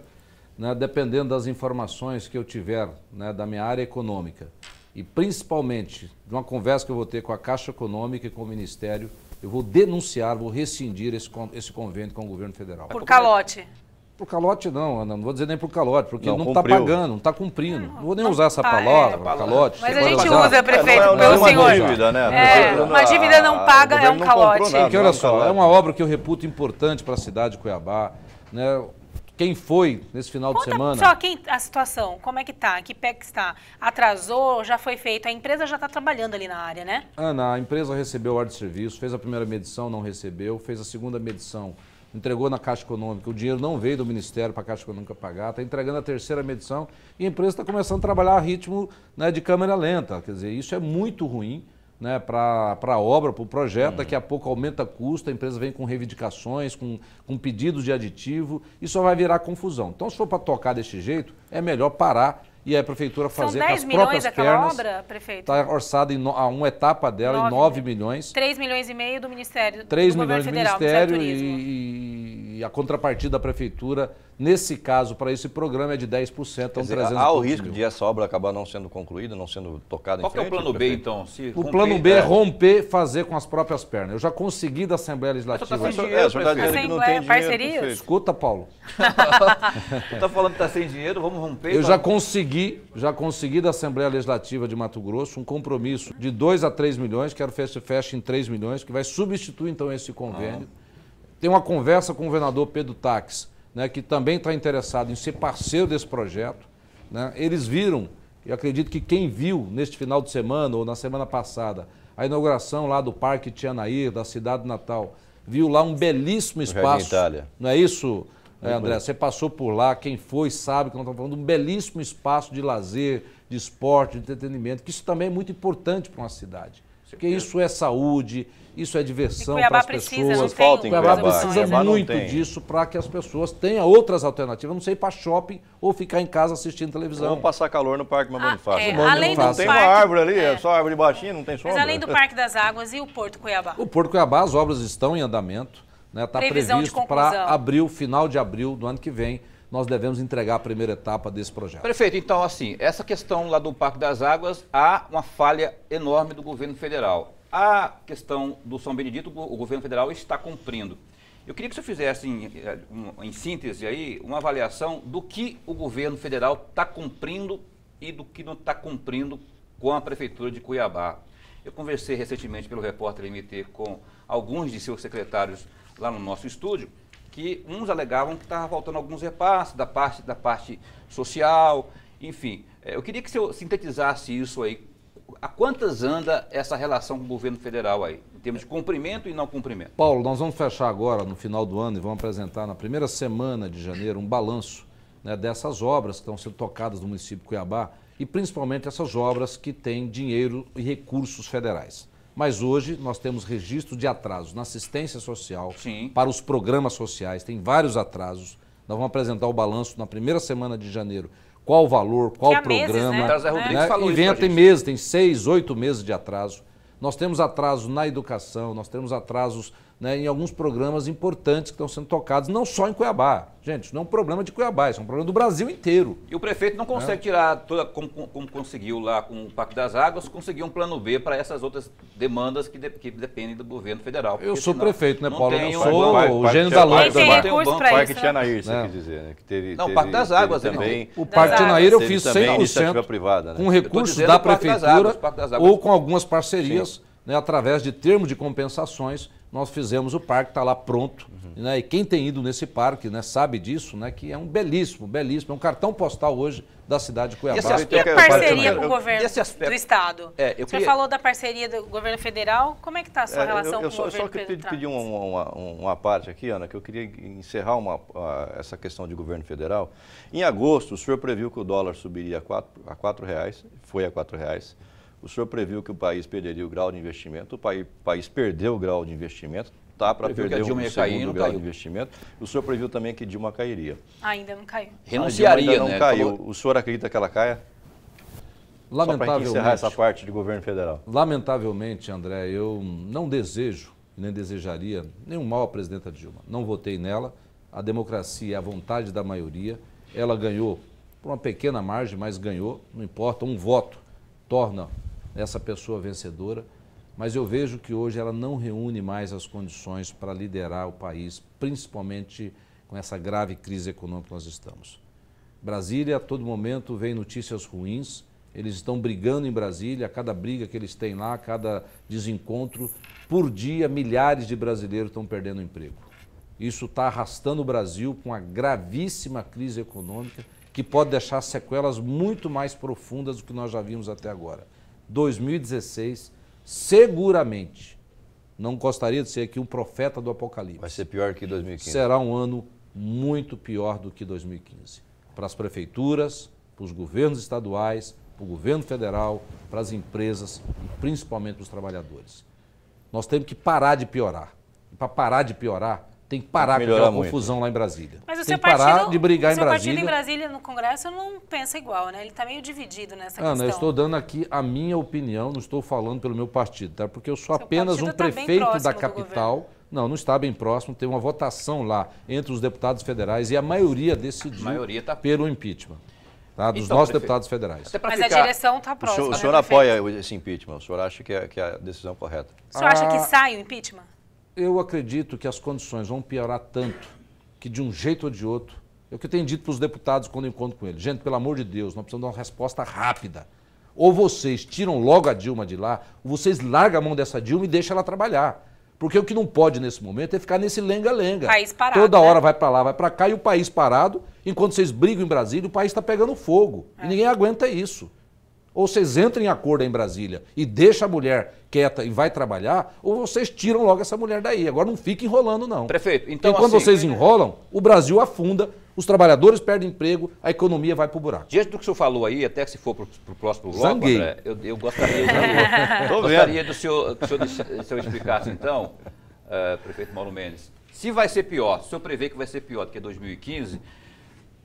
Né, dependendo das informações que eu tiver né, da minha área econômica e principalmente de uma conversa que eu vou ter com a Caixa Econômica e com o Ministério, eu vou denunciar, vou rescindir esse, esse convênio com o governo federal. Por calote. Pro calote não, Ana, não vou dizer nem pro calote, porque não, não está pagando, não está cumprindo. Não vou nem ah, usar essa é, palavra, é. calote. Mas a gente usar. usa, prefeito, é, pelo senhor. Uma dívida, né? É, é uma dívida não paga é um calote. Nada, porque olha né, só, é uma obra que eu reputo importante para a cidade de Cuiabá. Né? Quem foi nesse final Conta de semana? Só quem, a situação, como é que tá? Que pé que está? Atrasou, já foi feito? A empresa já está trabalhando ali na área, né? Ana, a empresa recebeu o ordem de serviço, fez a primeira medição, não recebeu, fez a segunda medição entregou na Caixa Econômica, o dinheiro não veio do Ministério para a Caixa Econômica pagar, está entregando a terceira medição e a empresa está começando a trabalhar a ritmo né, de câmera lenta. Quer dizer, isso é muito ruim né, para a obra, para o projeto, daqui a pouco aumenta custo, a empresa vem com reivindicações, com, com pedidos de aditivo, e só vai virar confusão. Então, se for para tocar desse jeito, é melhor parar e a prefeitura fazer São 10 com as milhões próprias pernas. obra, prefeito? Está orçada no, a uma etapa dela 9, em 9 milhões. 3 milhões e meio do Ministério 3 do milhões do Federal, Ministério, Ministério e, e, a contrapartida da prefeitura Nesse caso, para esse programa, é de 10%, então 300 Há o risco mil. de essa obra acabar não sendo concluída, não sendo tocada Qual em frente? Qual é o plano B, então? o romper, plano B é né? romper, fazer com as próprias pernas. Eu já consegui da Assembleia tá Legislativa. Tá dinheiro, é, o senhor tá que não tem dinheiro. Escuta, Paulo. está falando que está sem dinheiro, vamos romper. Eu tá? já consegui, já consegui da Assembleia Legislativa de Mato Grosso um compromisso de 2 a 3 milhões, quero fechar feche em 3 milhões, que vai substituir então esse convênio. Ah. Tem uma conversa com o governador Pedro Taques né, que também está interessado em ser parceiro desse projeto. Né? Eles viram, e acredito que quem viu neste final de semana ou na semana passada, a inauguração lá do Parque Tianair, da cidade natal, viu lá um belíssimo espaço. Itália. Não é isso, é, André? Você passou por lá, quem foi sabe que nós estamos falando de um belíssimo espaço de lazer, de esporte, de entretenimento, que isso também é muito importante para uma cidade. Porque isso é saúde, isso é diversão para as pessoas. Precisa, falta em Cuiabá, Cuiabá precisa Cuiabá muito disso para que as pessoas tenham outras alternativas. Não sei para shopping ou ficar em casa assistindo televisão. Vamos passar calor no Parque Mamãe ah, É, além não do tem parque, uma árvore ali, é. é só árvore baixinha, não tem sombra. Mas além do Parque das Águas e o Porto Cuiabá? O Porto Cuiabá, as obras estão em andamento. Está né? Tá previsto para abril, final de abril do ano que vem nós devemos entregar a primeira etapa desse projeto. Prefeito, então assim, essa questão lá do Parque das Águas, há uma falha enorme do governo federal. A questão do São Benedito, o governo federal está cumprindo. Eu queria que você fizesse, em, eh, em síntese aí, uma avaliação do que o governo federal está cumprindo e do que não está cumprindo com a Prefeitura de Cuiabá. Eu conversei recentemente pelo repórter MT com alguns de seus secretários lá no nosso estúdio que uns alegavam que estava faltando alguns repasses da parte, da parte social, enfim. É, eu queria que você sintetizasse isso aí. A quantas anda essa relação com o governo federal aí, em termos de cumprimento e não cumprimento? Paulo, nós vamos fechar agora, no final do ano, e vamos apresentar na primeira semana de janeiro um balanço né, dessas obras que estão sendo tocadas no município de Cuiabá e principalmente essas obras que têm dinheiro e recursos federais. Mas hoje nós temos registro de atrasos na assistência social, Sim. para os programas sociais, tem vários atrasos. Nós vamos apresentar o balanço na primeira semana de janeiro. Qual o valor, qual o programa. Meses, né? Tá, né? falou e vem, tem meses, tem seis, oito meses de atraso. Nós temos atraso na educação, nós temos atrasos né, em alguns programas importantes que estão sendo tocados, não só em Cuiabá. Gente, isso não é um problema de Cuiabá, isso é um problema do Brasil inteiro. E o prefeito não consegue né? tirar, toda, como, como, conseguiu lá com o Parque das Águas, conseguiu um plano B para essas outras demandas que, de, que dependem do governo federal. Eu sou prefeito, né, Paulo? Eu sou o gênio da lâmpada. O Pacto um banco, que Anaíra, você é. quer né? dizer, né? Que teve, não, o Parque das Águas. Também, o Parque de eu fiz 100% privada, né? com recursos da prefeitura águas, ou com algumas parcerias né, através de termos de compensações nós fizemos o parque, está lá pronto. Uhum. Né? E quem tem ido nesse parque né, sabe disso, né, que é um belíssimo, belíssimo, é um cartão postal hoje da cidade de Cuiabá. E, esse aspecto, e a parceria eu, com o governo do Estado? É, Você queria... falou da parceria do governo federal, como é que está a sua é, relação eu, com só, o governo federal Eu só queria pedir, uma, uma, uma, parte aqui, Ana, que eu queria encerrar uma, essa questão de governo federal. Em agosto, o senhor previu que o dólar subiria a R$ 4,00, quatro reais, foi a R$ reais. O senhor previu que o país perderia o grau de investimento, o país, país perdeu o grau de investimento, está para perder o um segundo grau caiu. de investimento. O senhor previu também que Dilma cairia. Ainda não caiu. Renunciaria, ainda não né? caiu. O senhor acredita que ela caia? Lamentavelmente, Só encerrar essa parte de governo federal. Lamentavelmente, André, eu não desejo, nem desejaria, nenhum mal à presidenta Dilma. Não votei nela. A democracia é a vontade da maioria. Ela ganhou por uma pequena margem, mas ganhou. Não importa, um voto torna essa pessoa vencedora, mas eu vejo que hoje ela não reúne mais as condições para liderar o país, principalmente com essa grave crise econômica que nós estamos. Brasília, a todo momento, vem notícias ruins, eles estão brigando em Brasília, cada briga que eles têm lá, cada desencontro, por dia milhares de brasileiros estão perdendo emprego. Isso está arrastando o Brasil com uma gravíssima crise econômica que pode deixar sequelas muito mais profundas do que nós já vimos até agora. 2016, seguramente. Não gostaria de ser aqui um profeta do Apocalipse. Vai ser pior que 2015. Será um ano muito pior do que 2015. Para as prefeituras, para os governos estaduais, para o governo federal, para as empresas e principalmente para os trabalhadores. Nós temos que parar de piorar. E para parar de piorar, tem que parar tem que com aquela muito. confusão lá em Brasília. Mas o tem seu que parar partido, de brigar em Brasília. O partido em Brasília, no Congresso, não pensa igual, né? Ele está meio dividido nessa Ana, questão. Ana, eu estou dando aqui a minha opinião, não estou falando pelo meu partido, tá? Porque eu sou seu apenas um tá prefeito da capital. Não, não está bem próximo. Tem uma votação lá entre os deputados federais e a maioria decidiu a maioria tá... pelo impeachment. Tá? Dos então, nossos deputados federais. Mas ficar, a direção está próxima. O senhor, o senhor né, apoia esse impeachment? O senhor acha que é, que é a decisão correta? O senhor ah, acha que ah. sai o impeachment? eu acredito que as condições vão piorar tanto que, de um jeito ou de outro, é o que eu tenho dito para os deputados quando encontro com eles. Gente, pelo amor de Deus, nós precisamos dar uma resposta rápida. Ou vocês tiram logo a Dilma de lá, ou vocês largam a mão dessa Dilma e deixam ela trabalhar. Porque o que não pode nesse momento é ficar nesse lenga-lenga. País parado. Toda né? hora vai para lá, vai para cá e o país parado, enquanto vocês brigam em Brasília, o país está pegando fogo. É. E ninguém aguenta isso. Ou vocês entram em acordo em Brasília e deixam a mulher quieta e vai trabalhar, ou vocês tiram logo essa mulher daí. Agora não fica enrolando, não. Prefeito, então. Enquanto assim, vocês enrolam, o Brasil afunda, os trabalhadores perdem emprego, a economia vai para o buraco. Diante do que o senhor falou aí, até que se for para o próximo bloco, André, eu, eu gostaria, eu gostaria do senhor, que o senhor, se explicasse então, uh, prefeito Mauro Mendes, se vai ser pior, se o senhor prevê que vai ser pior do que 2015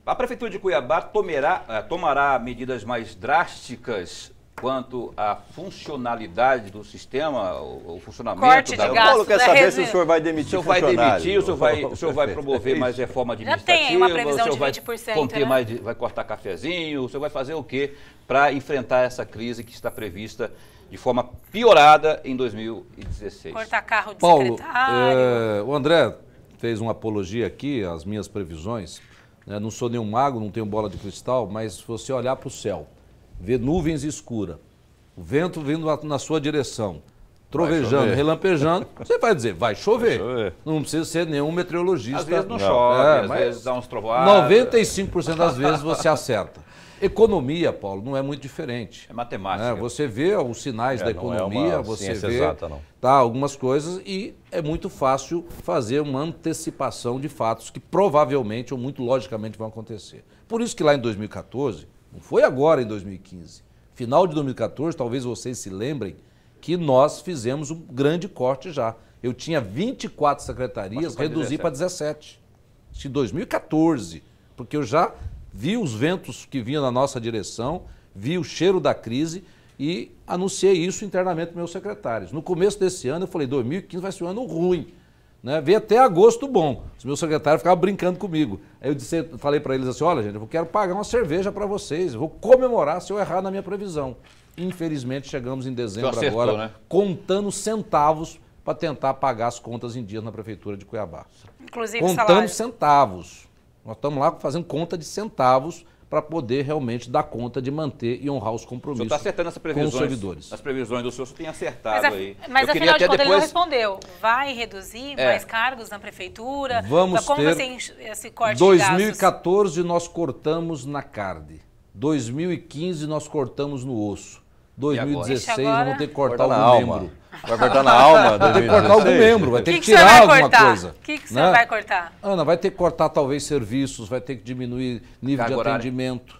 a Prefeitura de Cuiabá eh, tomará medidas mais drásticas quanto à funcionalidade do sistema, o, o funcionamento Corte da... de é né? da... O Paulo quer saber se o senhor vai demitir o senhor vai demitir, o senhor vai, o senhor vai promover mais reforma administrativa, Já tem uma previsão o senhor de 20%, vai, né? mais, vai cortar cafezinho, o senhor vai fazer o quê para enfrentar essa crise que está prevista de forma piorada em 2016? Cortar carro de Paulo, secretário... É, eh, o André fez uma apologia aqui às minhas previsões né? Não sou nenhum mago, não tenho bola de cristal, mas se você olhar para o céu, ver nuvens escuras, o vento vindo na sua direção, trovejando, relampejando, você vai dizer, vai chover. vai chover. Não precisa ser nenhum meteorologista. Às vezes não, não. chove, é, às vezes dá uns trovoados. 95% das vezes você acerta. Economia, Paulo, não é muito diferente. É matemática. Né? Você vê os sinais é, da é economia, é você vê exata, Tá, algumas coisas e é muito fácil fazer uma antecipação de fatos que provavelmente ou muito logicamente vão acontecer. Por isso que lá em 2014, não foi agora em 2015, final de 2014, talvez vocês se lembrem, que nós fizemos um grande corte já. Eu tinha 24 secretarias, reduzi para 17. Isso em 2014, porque eu já vi os ventos que vinham na nossa direção, vi o cheiro da crise e anunciei isso internamente para meus secretários. No começo desse ano, eu falei: 2015 vai ser um ano ruim. Né? Veio até agosto bom. Os meus secretários ficavam brincando comigo. Aí eu disse, falei para eles assim: olha, gente, eu quero pagar uma cerveja para vocês, eu vou comemorar se eu errar na minha previsão. Infelizmente, chegamos em dezembro acertou, agora, né? contando centavos para tentar pagar as contas em dias na Prefeitura de Cuiabá. Inclusive, contando centavos. Nós estamos lá fazendo conta de centavos para poder realmente dar conta de manter e honrar os tá compromissos. O está acertando essas previsões, com os servidores. As previsões do senhor, o tem acertado mas a, aí. Mas Eu afinal de contas depois... ele não respondeu. Vai reduzir é. mais cargos na prefeitura? Vamos Como ter... Como você esse corte 2014 nós cortamos na carne. 2015 nós cortamos no osso. 2016 agora... nós vamos ter que cortar Corta algum membro. Vai cortar na alma? Vai ter que cortar algum membro, vai ter que, que, que tirar alguma cortar? coisa. O que, que você né? vai cortar? Ana, vai ter que cortar talvez serviços, vai ter que diminuir nível de atendimento.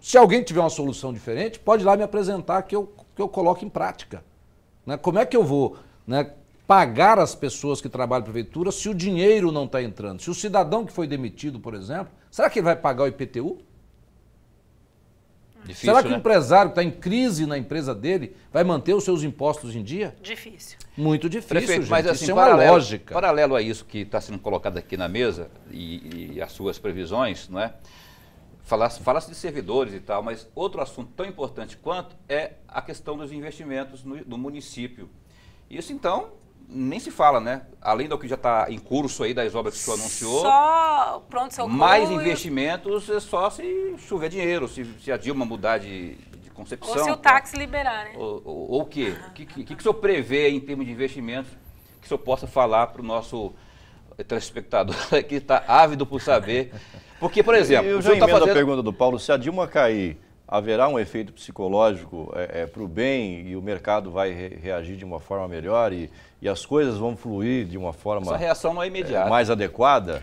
Se alguém tiver uma solução diferente, pode ir lá me apresentar que eu, que eu coloco em prática. Né? Como é que eu vou né, pagar as pessoas que trabalham na prefeitura se o dinheiro não está entrando? Se o cidadão que foi demitido, por exemplo, será que ele vai pagar o IPTU? Difícil, Será que né? o empresário que está em crise na empresa dele vai manter os seus impostos em dia? Difícil. Muito difícil, Prefeito, gente. Mas assim, isso é uma paralelo, lógica. Paralelo a isso que está sendo colocado aqui na mesa e, e as suas previsões, não é? Falasse, falasse de servidores e tal, mas outro assunto tão importante quanto é a questão dos investimentos no, no município. Isso, então, nem se fala, né? Além do que já está em curso aí das obras que o senhor anunciou. Só pronto Mais investimentos é só se chover dinheiro, se, se a Dilma mudar de, de concepção. Ou se o tá? táxi tá? liberar, né? Ou, ou, ou o quê? O que, que, que o senhor prevê em termos de investimentos que o senhor possa falar para o nosso eh, telespectador que está ávido por saber? Porque, por exemplo, eu o senhor já tá fazendo... a pergunta do Paulo, se a Dilma cair haverá um efeito psicológico é, é, para o bem e o mercado vai re reagir de uma forma melhor e, e, as coisas vão fluir de uma forma. Essa reação não é imediata. É, mais adequada?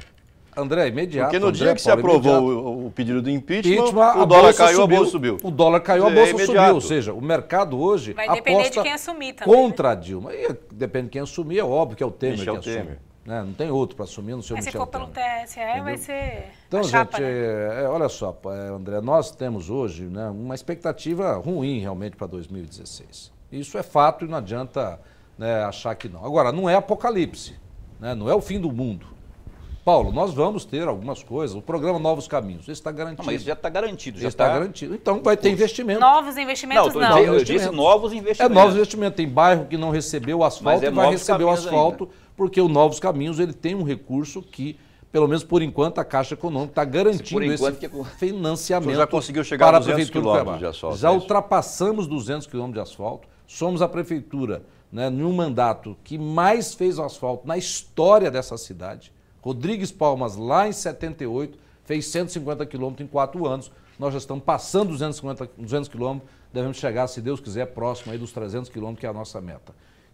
André, imediato. Porque no André, dia que Paulo, se aprovou o, o, pedido do impeachment, impeachment o dólar caiu, subiu, a bolsa subiu. O dólar caiu, a é bolsa subiu. Ou seja, o mercado hoje. Vai depender de quem assumir também. Né? Contra né? Dilma. E depende de quem assumir, é óbvio que é o Temer Michel que assume. Temer. Né? Não tem outro para assumir, não sei o Mas se for pelo TSE, Entendeu? vai ser. Então, chapa, gente, né? é, olha só, é, André, nós temos hoje né, uma expectativa ruim realmente para 2016. Isso é fato e não adianta né, achar que não. Agora, não é apocalipse, né? não é o fim do mundo. Paulo, nós vamos ter algumas coisas. O programa Novos Caminhos, isso está garantido. Não, mas isso já está garantido. Já está tá... garantido. Então vai ter investimento. Novos investimentos não. não. eu investimentos. disse é, novos investimentos. É novos investimentos. Tem bairro que não recebeu asfalto é e vai receber o asfalto ainda porque o Novos Caminhos ele tem um recurso que, pelo menos por enquanto, a Caixa Econômica está garantindo esse que... É financiamento. já conseguiu chegar para a 200 quilômetros de asfalto. Já é ultrapassamos 200 quilômetros de asfalto, somos a Prefeitura, né, num mandato que mais fez asfalto na história dessa cidade. Rodrigues Palmas, lá em 78, fez 150 quilômetros em quatro anos. Nós já estamos passando 250, 200 quilômetros, devemos chegar, se Deus quiser, próximo aí dos 300 quilômetros, que é a nossa meta.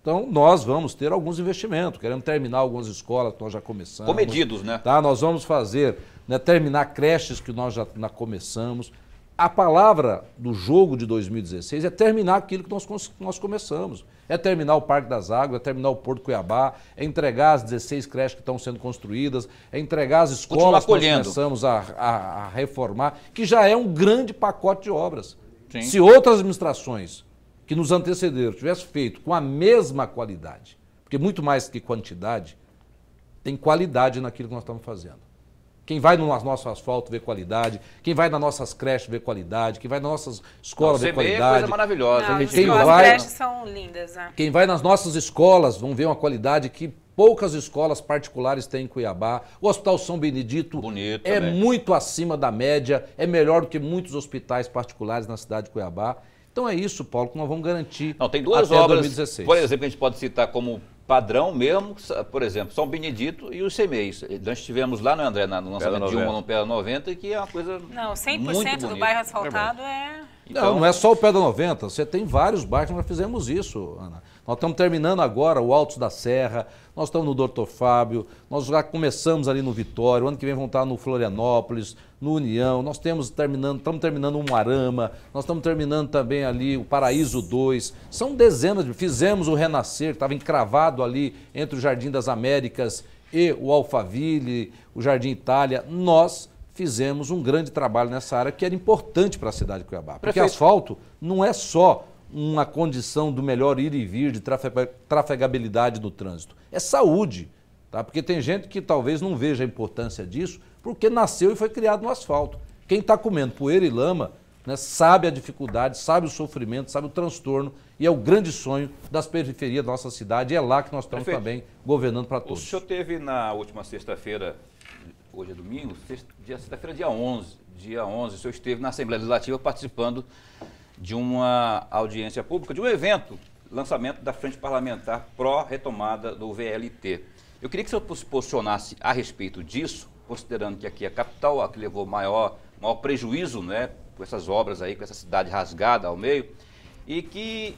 Então, nós vamos ter alguns investimentos. Queremos terminar algumas escolas que nós já começamos. Comedidos, né? Tá? Nós vamos fazer, né, terminar creches que nós já começamos. A palavra do jogo de 2016 é terminar aquilo que nós, nós começamos. É terminar o Parque das Águas, é terminar o Porto Cuiabá, é entregar as 16 creches que estão sendo construídas, é entregar as escolas que nós começamos a, a, a reformar, que já é um grande pacote de obras. Sim. Se outras administrações que nos antecederam tivesse feito com a mesma qualidade, porque muito mais que quantidade, tem qualidade naquilo que nós estamos fazendo. Quem vai no nosso asfalto vê qualidade, quem vai nas nossas creches vê qualidade, quem vai nas nossas escolas vê qualidade. É coisa maravilhosa. Não, quem as vai, creches são lindas. Né? Quem vai nas nossas escolas vão ver uma qualidade que poucas escolas particulares têm em Cuiabá. O Hospital São Benedito Bonito, é né? muito acima da média, é melhor do que muitos hospitais particulares na cidade de Cuiabá. Então é isso, Paulo, que nós vamos garantir. Não, tem duas até obras, 2016. por exemplo, a gente pode citar como padrão mesmo, por exemplo, São Benedito e os CMEIs. Nós estivemos lá, no é, André, no lançamento de uma no Pedra 90, que é uma coisa. Não, 100% muito do bairro asfaltado é. Então, não, não é só o Pedra 90, você tem vários bairros que nós fizemos isso, Ana. Nós estamos terminando agora o Altos da Serra, nós estamos no Doutor Fábio, nós já começamos ali no Vitória, o ano que vem vão estar no Florianópolis, no União, nós temos terminando, estamos terminando o Moarama, nós estamos terminando também ali o Paraíso 2. São dezenas de. Fizemos o Renascer, que estava encravado ali entre o Jardim das Américas e o Alphaville, o Jardim Itália. Nós fizemos um grande trabalho nessa área que era importante para a cidade de Cuiabá. Porque Prefeito. asfalto não é só uma condição do melhor ir e vir de trafegabilidade do trânsito. É saúde Tá? Porque tem gente que talvez não veja a importância disso, porque nasceu e foi criado no asfalto. Quem está comendo poeira e lama né, sabe a dificuldade, sabe o sofrimento, sabe o transtorno e é o grande sonho das periferias da nossa cidade. E é lá que nós estamos Prefeito, também governando para todos. O senhor teve na última sexta-feira, hoje é domingo, sexta-feira, dia 11. Dia 11, o senhor esteve na Assembleia Legislativa participando de uma audiência pública, de um evento, lançamento da Frente Parlamentar pró-retomada do VLT. Eu queria que o senhor se posicionasse a respeito disso, considerando que aqui é a capital, a que levou maior, maior prejuízo né, com essas obras aí, com essa cidade rasgada ao meio, e que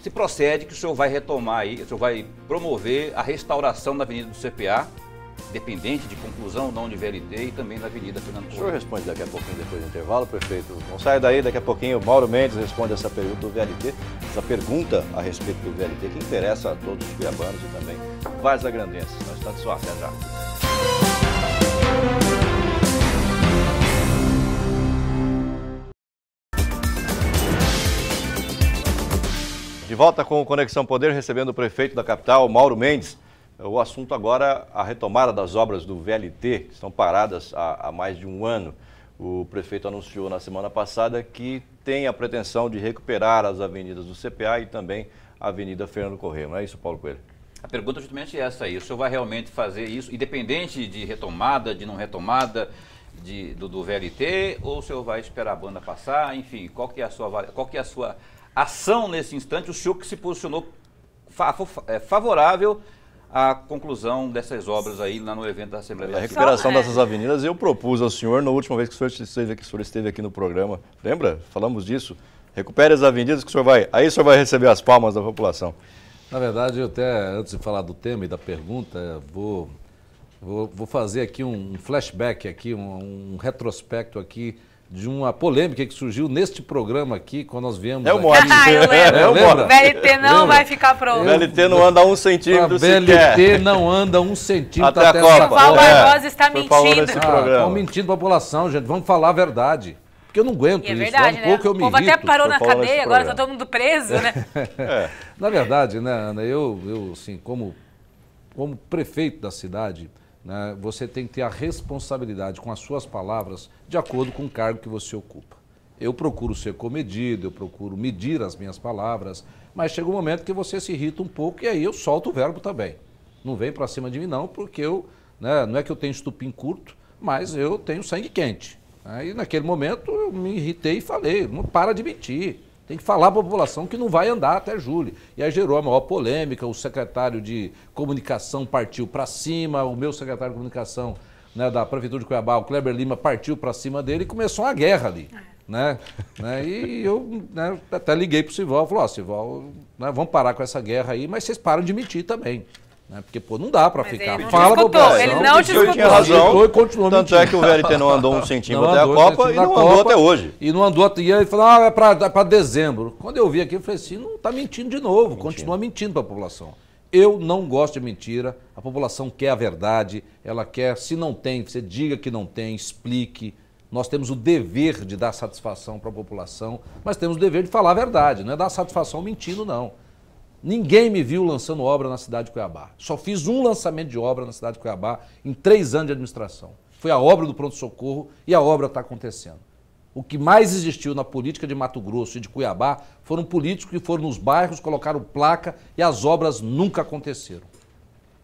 se procede que o senhor vai retomar aí, o senhor vai promover a restauração da Avenida do CPA, dependente de conclusão não de VLT e também na Avenida Fernando Correia. O senhor responde daqui a pouquinho, depois do intervalo, prefeito. Não saia daí, daqui a pouquinho o Mauro Mendes responde essa pergunta do VLT, essa pergunta a respeito do VLT que interessa a todos os cuiabanos e também vazagrandenses. Nós estamos só, já. De volta com o Conexão Poder, recebendo o prefeito da capital, Mauro Mendes. O assunto agora, a retomada das obras do VLT, que estão paradas há, há mais de um ano. O prefeito anunciou na semana passada que tem a pretensão de recuperar as avenidas do CPA e também a Avenida Fernando Correia. Não é isso, Paulo Coelho? A pergunta é justamente é essa aí. O senhor vai realmente fazer isso, independente de retomada, de não retomada de, do, do, VLT, ou o senhor vai esperar a banda passar? Enfim, qual que é a sua, qual que é a sua ação nesse instante? O senhor que se posicionou é, favorável a conclusão dessas obras aí lá no evento da Assembleia A recuperação dessas é. avenidas eu propus ao senhor na última vez que o senhor esteve aqui, senhor esteve aqui no programa. Lembra? Falamos disso. Recupere as avenidas que o senhor vai. Aí o senhor vai receber as palmas da população. Na verdade, eu até, antes de falar do tema e da pergunta, vou, vou, vou fazer aqui um flashback, aqui, um, um retrospecto aqui de uma polêmica que surgiu neste programa aqui, quando nós viemos. É o mote. Ah, eu lembro. É, o lembro. BLT não lembra? vai ficar pronto. BLT não anda um centímetro. A BLT não anda um centímetro até, até a Copa. Copa. O é. Barbosa está Foi mentindo. Estão ah, mentindo para a população, gente. Vamos falar a verdade. Porque eu não aguento é verdade, isso. É um né? pouco eu me O povo até parou na cadeia, agora está todo mundo preso, né? é. Na verdade, né, Ana, eu, eu assim, como, como prefeito da cidade né, você tem que ter a responsabilidade com as suas palavras de acordo com o cargo que você ocupa. Eu procuro ser comedido, eu procuro medir as minhas palavras, mas chega um momento que você se irrita um pouco e aí eu solto o verbo também. Não vem para cima de mim não, porque eu, né, não é que eu tenho estupim curto, mas eu tenho sangue quente. Aí naquele momento eu me irritei e falei, não para de mentir. Tem que falar para a população que não vai andar até julho. E aí gerou a maior polêmica, o secretário de comunicação partiu para cima, o meu secretário de comunicação né, da Prefeitura de Cuiabá, o Kleber Lima, partiu para cima dele e começou uma guerra ali. É. Né? né? E eu né, até liguei para o Sival, falei, ó, oh, Sival, né, vamos parar com essa guerra aí, mas vocês param de mentir também. Né? Porque, pô, não dá para ficar. Ele Fala população. Ele não te escutou. Tinha razão, e continuou Tanto é mentindo. é que o VLT não andou um centímetro não até andou, a Copa e não Copa, andou até hoje. E não andou até... E ele falou, ah, é para é dezembro. Quando eu vi aqui, eu falei assim, não tá mentindo de novo. Mentindo. Continua mentindo para a população. Eu não gosto de mentira. A população quer a verdade. Ela quer, se não tem, você diga que não tem, explique. Nós temos o dever de dar satisfação para a população, mas temos o dever de falar a verdade. Não é dar satisfação mentindo, não. Ninguém me viu lançando obra na cidade de Cuiabá. Só fiz um lançamento de obra na cidade de Cuiabá em três anos de administração. Foi a obra do pronto-socorro e a obra está acontecendo. O que mais existiu na política de Mato Grosso e de Cuiabá foram políticos que foram nos bairros, colocaram placa e as obras nunca aconteceram.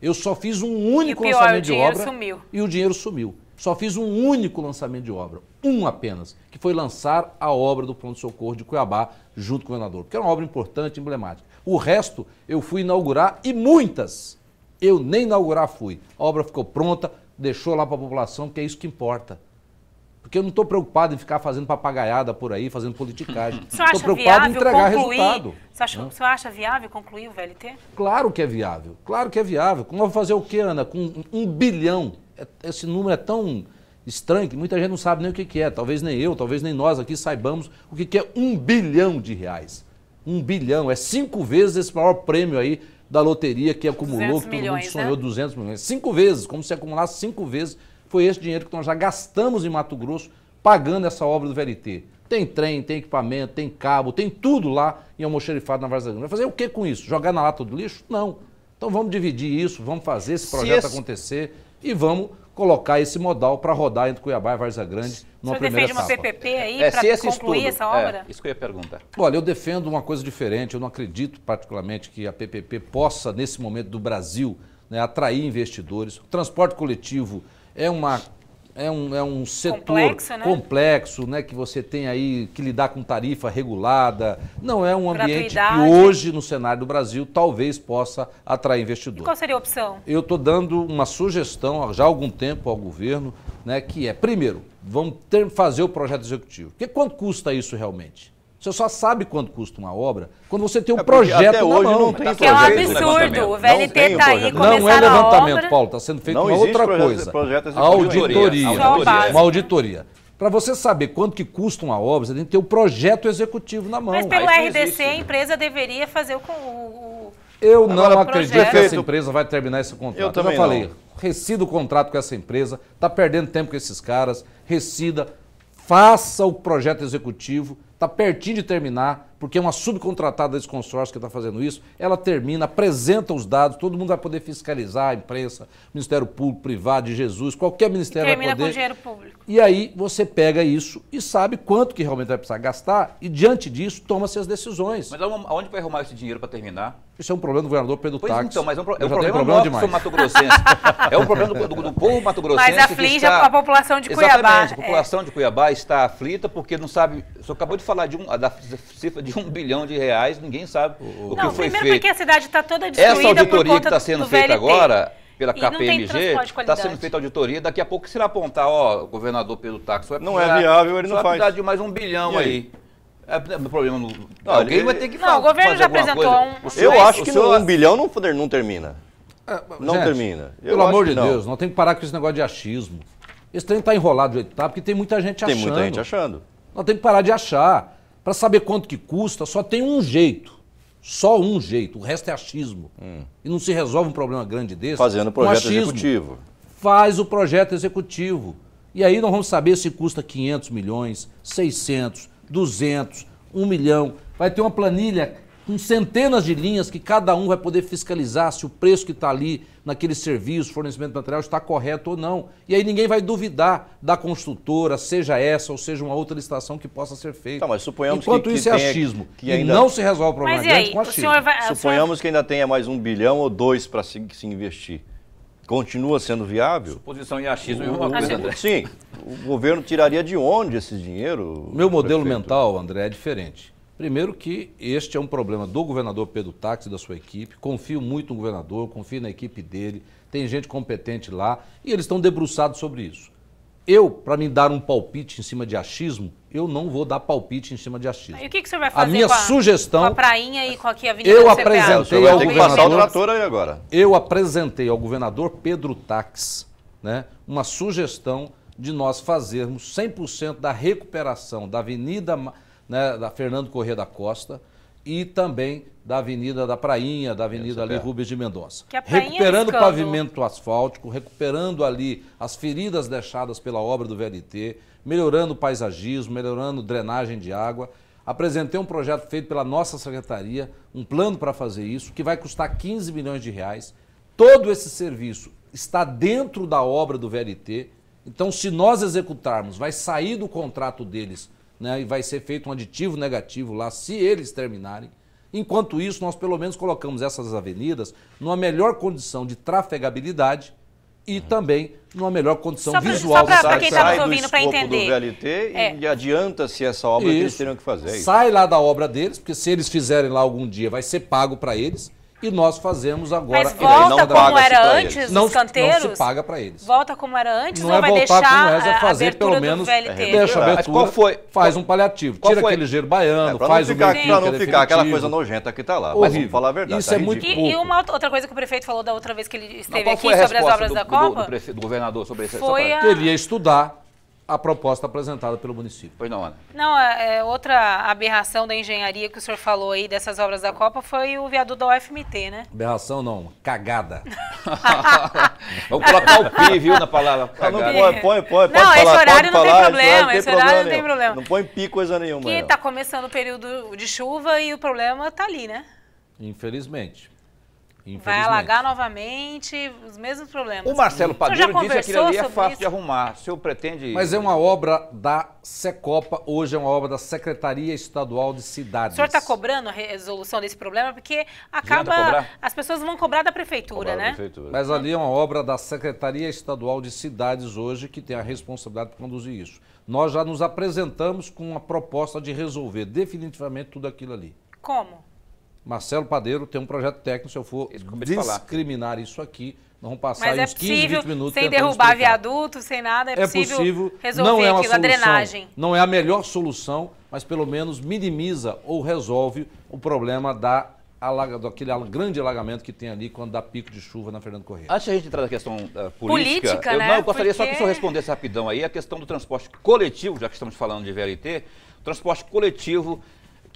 Eu só fiz um único pior, lançamento de obra sumiu. e o dinheiro sumiu. Só fiz um único lançamento de obra, um apenas, que foi lançar a obra do pronto-socorro de Cuiabá junto com o governador, porque era é uma obra importante, emblemática. O resto eu fui inaugurar e muitas eu nem inaugurar fui. A obra ficou pronta, deixou lá para a população, que é isso que importa. Porque eu não estou preocupado em ficar fazendo papagaiada por aí, fazendo politicagem. Estou preocupado em entregar concluir? resultado. Você acha, você acha viável concluir o VLT? Claro que é viável, claro que é viável. Como vou fazer o quê, Ana? Com um bilhão. É, esse número é tão estranho que muita gente não sabe nem o que é. Talvez nem eu, talvez nem nós aqui saibamos o que é um bilhão de reais um bilhão, é cinco vezes esse maior prêmio aí da loteria que acumulou, que todo milhões, mundo sonhou, né? 200 milhões. Cinco vezes, como se acumulasse cinco vezes, foi esse dinheiro que nós já gastamos em Mato Grosso pagando essa obra do VLT. Tem trem, tem equipamento, tem cabo, tem tudo lá em almoxerifado na Varza Grande. Vai fazer o que com isso? Jogar na lata do lixo? Não. Então vamos dividir isso, vamos fazer esse projeto esse... acontecer e vamos colocar esse modal para rodar entre Cuiabá e Varza Grande numa primeira etapa. Você defende uma PPP aí é, para concluir estudo, essa é, obra? É, isso que eu ia perguntar. Olha, eu defendo uma coisa diferente. Eu não acredito particularmente que a PPP possa, nesse momento do Brasil, né, atrair investidores. O transporte coletivo é uma é um, é um setor complexo, né? complexo né? que você tem aí que lidar com tarifa regulada. Não é um ambiente que hoje, no cenário do Brasil, talvez possa atrair investidor. E qual seria a opção? Eu estou dando uma sugestão já há algum tempo ao governo, né, que é, primeiro, vamos ter, fazer o projeto executivo. Porque quanto custa isso realmente? Você só sabe quanto custa uma obra quando você tem um é projeto até na hoje mão. Não tem tá que é um absurdo. O VLT está aí, Não é levantamento, Paulo. Está sendo feito não uma outra projeto, coisa. Projeto é auditoria. auditoria. Uma auditoria. Para você saber quanto que custa uma obra, você tem que ter o um projeto executivo na mão. Mas pelo RDC, existe, a empresa deveria fazer com o... Eu Agora, não acredito projeto. que essa empresa vai terminar esse contrato. Eu, também Eu já falei. Não. Rescida o contrato com essa empresa. Está perdendo tempo com esses caras. Rescida. Faça o projeto executivo está pertinho de terminar, porque é uma subcontratada desse consórcio que está fazendo isso. Ela termina, apresenta os dados, todo mundo vai poder fiscalizar, a imprensa, Ministério Público, Privado, de Jesus, qualquer ministério e termina vai poder. Com dinheiro público. E aí você pega isso e sabe quanto que realmente vai precisar gastar e diante disso toma-se as decisões. Mas aonde vai arrumar esse dinheiro para terminar? Isso é um problema do governador Pedro pois Táxi. Então, mas é um, pro... é um problema, problema do Mato Grossense. é um problema do, do, do povo Mato Grossense. Mas aflige está... a população de Cuiabá. Exatamente, a é. população é. de Cuiabá está aflita porque não sabe. Só acabou de falar de um, da cifra de um bilhão de reais, ninguém sabe o, o que foi primeiro feito. Primeiro porque a cidade está toda destruída. Essa auditoria que está sendo feita agora pela e KPMG, está sendo feita auditoria, daqui a pouco será apontar, ó, o governador Pedro Táxi. É não é viável, ele não faz. Vai precisar de mais um bilhão aí? É, é, é, problema no, não, alguém ele, é, vai ter que Não, o governo já apresentou um. Eu acho que senhor... um bilhão não, não termina. É, não gente, termina. Eu pelo amor de Deus, não. temos tem que parar com esse negócio de achismo. Esse trem está enrolado do jeito que está, porque tem muita gente tem achando. Tem muita gente achando. Nós temos que parar de achar. Para saber quanto que custa, só tem um jeito. Só um jeito. O resto é achismo. Hum. E não se resolve um problema grande desse. Fazendo o projeto executivo. Faz o projeto executivo. E aí nós vamos saber se custa 500 milhões, 600, 200, 1 milhão. Vai ter uma planilha com centenas de linhas que cada um vai poder fiscalizar se o preço que está ali naquele serviço, fornecimento de material, está correto ou não. E aí ninguém vai duvidar da construtora, seja essa ou seja uma outra licitação que possa ser feita. Tá, mas suponhamos Enquanto que, que isso é achismo. Que ainda... não se resolve o problema mas aí, com achismo. Vai... Suponhamos que ainda tenha mais um bilhão ou dois para se, se investir continua sendo viável. Suposição e achismo o, é uma coisa. Sim, o governo tiraria de onde esse dinheiro? Meu modelo prefeito? mental, André, é diferente. Primeiro que este é um problema do governador Pedro Táxi e da sua equipe. Confio muito no governador, confio na equipe dele. Tem gente competente lá e eles estão debruçados sobre isso. Eu, para me dar um palpite em cima de achismo, eu não vou dar palpite em cima de achismo. E o que, que você vai fazer a minha com a, sugestão, com a prainha e com aqui a Avenida Eu apresentei ao governador, aí agora. Eu apresentei ao governador Pedro Tax né, uma sugestão de nós fazermos 100% da recuperação da Avenida né, da Fernando Corrêa da Costa, e também da Avenida da Prainha, da Avenida ali é. Rubens de Mendonça. É recuperando o pavimento asfáltico, recuperando ali as feridas deixadas pela obra do VLT, melhorando o paisagismo, melhorando drenagem de água. Apresentei um projeto feito pela nossa secretaria, um plano para fazer isso, que vai custar 15 milhões de reais. Todo esse serviço está dentro da obra do VLT. Então, se nós executarmos, vai sair do contrato deles né, e vai ser feito um aditivo negativo lá, se eles terminarem. Enquanto isso, nós pelo menos colocamos essas avenidas numa melhor condição de trafegabilidade e uhum. também numa melhor condição só pra, visual só para quem está Tá sai ouvindo, para entender. do VLT é. e adianta-se essa obra isso. que eles teriam que fazer. É isso. Sai lá da obra deles, porque se eles fizerem lá algum dia, vai ser pago para eles e nós fazemos agora. Mas volta como era antes não, os canteiros? Não se paga para eles. Volta como era antes, não, é vai voltar deixar como é, é fazer pelo menos, deixa a abertura, qual foi, faz um paliativo, qual tira foi? aquele gelo baiano, é, faz ficar, um Para não ficar aquela coisa nojenta que está lá, mas vamos falar a verdade. Isso tá é muito pouco. E, uma outra coisa que o prefeito falou da outra vez que ele esteve aqui sobre as obras da Copa? Do, governador sobre isso? Foi ele ia estudar a proposta apresentada pelo município. Pois não, Ana. Não, é, é, outra aberração da engenharia que o senhor falou aí dessas obras da Copa foi o viaduto da UFMT, né? Aberração não, cagada. Vamos colocar o pi, viu, na palavra. Cagada. Não, põe, põe, põe, não, esse horário não falar, tem problema, esse horário, problema não tem problema. Não põe pi coisa nenhuma. Que está começando o período de chuva e o problema está ali, né? Infelizmente. Vai alagar novamente, os mesmos problemas. O Marcelo Padeiro disse que aquilo ali é fácil isso? de arrumar. O senhor pretende. Mas é uma obra da Secopa, hoje é uma obra da Secretaria Estadual de Cidades. O senhor está cobrando a resolução desse problema? Porque acaba. As pessoas vão cobrar da prefeitura, cobrar né? Da prefeitura. Mas ali é uma obra da Secretaria Estadual de Cidades hoje que tem a responsabilidade de conduzir isso. Nós já nos apresentamos com uma proposta de resolver definitivamente tudo aquilo ali. Como? Marcelo Padeiro tem um projeto técnico, se eu for discriminar isso aqui, nós vamos passar Mas é uns 15, 20 minutos sem derrubar explicar. viaduto, sem nada, é, é possível, possível, resolver não é aquilo, solução, a drenagem. Não é a melhor solução, mas pelo menos minimiza ou resolve o problema da alaga, daquele grande alagamento que tem ali quando dá pico de chuva na Fernando Corrêa. Antes de a gente entrar na questão uh, política, política eu, né? não, eu gostaria Porque... só que o senhor respondesse rapidão aí a questão do transporte coletivo, já que estamos falando de VLT, transporte coletivo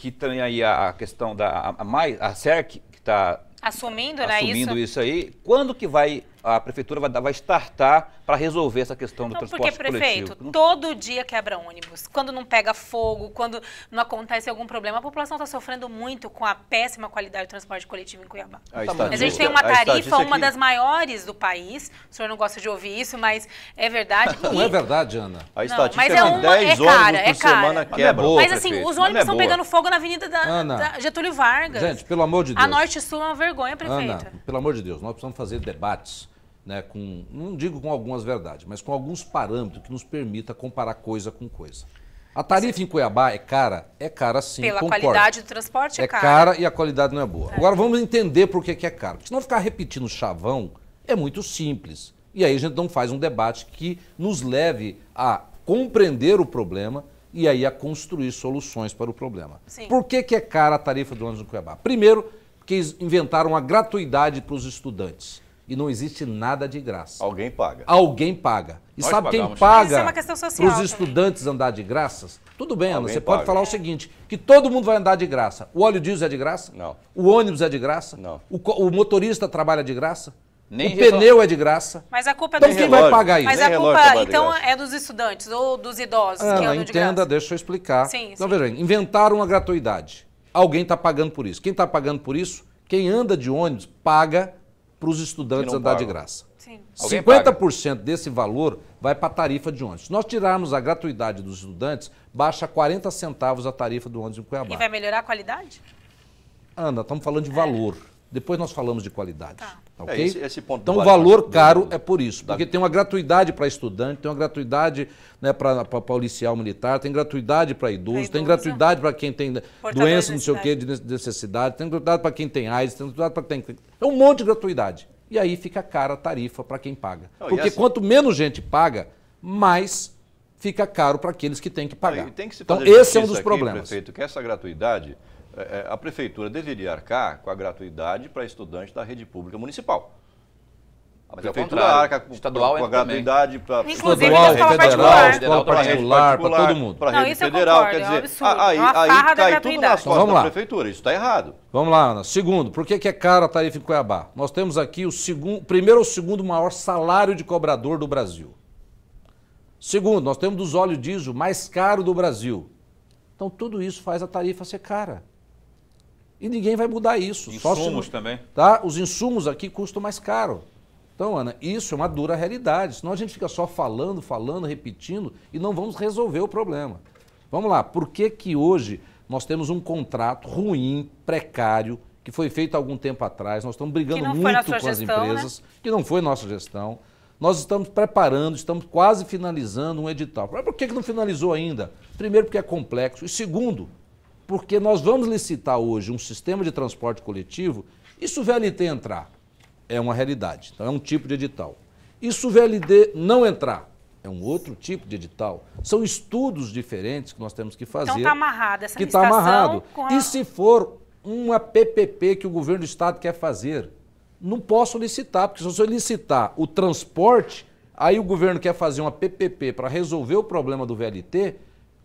que tem aí a, a questão da a, a, a CERC, que está assumindo, assumindo né, isso? isso aí, quando que vai a prefeitura vai, vai startar para resolver essa questão do não, transporte porque, prefeito, coletivo. todo dia quebra ônibus. Quando não pega fogo, quando não acontece algum problema, a população está sofrendo muito com a péssima qualidade do transporte coletivo em Cuiabá. A, a gente tem uma tarifa, é uma das maiores do país. O senhor não gosta de ouvir isso, mas é verdade. Não e... é verdade, Ana. A estatística mas é, é uma, 10 é, é cara, ônibus é por cara. semana quebra. É boa, mas assim, prefeito. os ônibus estão é pegando fogo na avenida da, Ana, da, Getúlio Vargas. Gente, pelo amor de Deus. A Norte Sul é uma vergonha, prefeito. Ana, pelo amor de Deus, nós precisamos fazer debates né, com, não digo com algumas verdades, mas com alguns parâmetros que nos permita comparar coisa com coisa. A tarifa em Cuiabá é cara? É cara sim, Pela concordo. qualidade do transporte é, é cara. É cara e a qualidade não é boa. É. Agora vamos entender por que, que é caro. Porque se não ficar repetindo chavão, é muito simples. E aí a gente não faz um debate que nos leve a compreender o problema e aí a construir soluções para o problema. Sim. Por que, que é cara a tarifa do ônibus em Cuiabá? Primeiro, porque inventaram a gratuidade para os estudantes e não existe nada de graça. Alguém paga. Alguém paga. E Nós sabe quem é paga para os estudantes andar de graças? Tudo bem, Ana, você pode falar o seguinte, que todo mundo vai andar de graça. O óleo diesel é de graça? Não. O ônibus é de graça? Não. O, o motorista trabalha de graça? Nem o pneu é de graça? Mas a culpa é Então dos quem vai pagar isso? Mas Nem culpa, então, é dos estudantes ou dos idosos que andam de entenda, graça. deixa eu explicar. Sim, então, sim. veja bem, inventaram uma gratuidade. Alguém está pagando por isso. Quem está pagando por isso? Quem anda de ônibus paga para os estudantes andar de graça. Sim. 50% desse valor vai para a tarifa de ônibus. Se nós tirarmos a gratuidade dos estudantes, baixa 40 centavos a tarifa do ônibus em Cuiabá. E vai melhorar a qualidade? Ana, estamos falando de valor. É. Depois nós falamos de qualidade. Tá. tá é, okay? É, esse, esse ponto então, o valor caro do, é por isso, porque da... tem uma gratuidade para estudante, tem uma gratuidade né, para policial militar, tem gratuidade para idoso, idoso, tem gratuidade para quem tem doença, não sei o quê, de necessidade, tem gratuidade para quem tem AIDS, tem gratuidade para quem tem. É um monte de gratuidade. E aí fica cara a tarifa para quem paga. Não, porque quanto menos gente paga, mais fica caro para aqueles que têm que pagar. Não, que então, esse é um dos aqui, problemas. Prefeito, que essa gratuidade é, é, a prefeitura deveria arcar com a gratuidade para estudante da rede pública municipal. A ah, Mas é prefeitura arca com, estadual com a gratuidade para inclusive estadual, federal, particular, escola particular, para todo mundo. Para a rede federal, concordo, quer dizer, é um aí, aí cai tudo nas costas então, da prefeitura, isso está errado. Vamos lá, Ana. Segundo, por que, que é cara a tarifa em Cuiabá? Nós temos aqui o segundo, primeiro ou segundo maior salário de cobrador do Brasil. Segundo, nós temos dos óleos diesel mais caro do Brasil. Então tudo isso faz a tarifa ser cara. E ninguém vai mudar isso. Insumos também. Tá? Os insumos aqui custam mais caro. Então, Ana, isso é uma dura realidade. Senão a gente fica só falando, falando, repetindo e não vamos resolver o problema. Vamos lá, por que, que hoje nós temos um contrato ruim, precário, que foi feito há algum tempo atrás? Nós estamos brigando muito com gestão, as né? empresas, né? que não foi nossa gestão. Nós estamos preparando, estamos quase finalizando um edital. Mas por que, que não finalizou ainda? Primeiro, porque é complexo. E segundo, porque nós vamos licitar hoje um sistema de transporte coletivo, isso VLT entrar, é uma realidade, então é um tipo de edital. Isso VLD não entrar, é um outro tipo de edital. São estudos diferentes que nós temos que então, tá fazer. Então está amarrado essa Que está amarrado. A... E se for uma PPP que o governo do estado quer fazer, não posso licitar, porque se eu licitar o transporte, aí o governo quer fazer uma PPP para resolver o problema do VLT,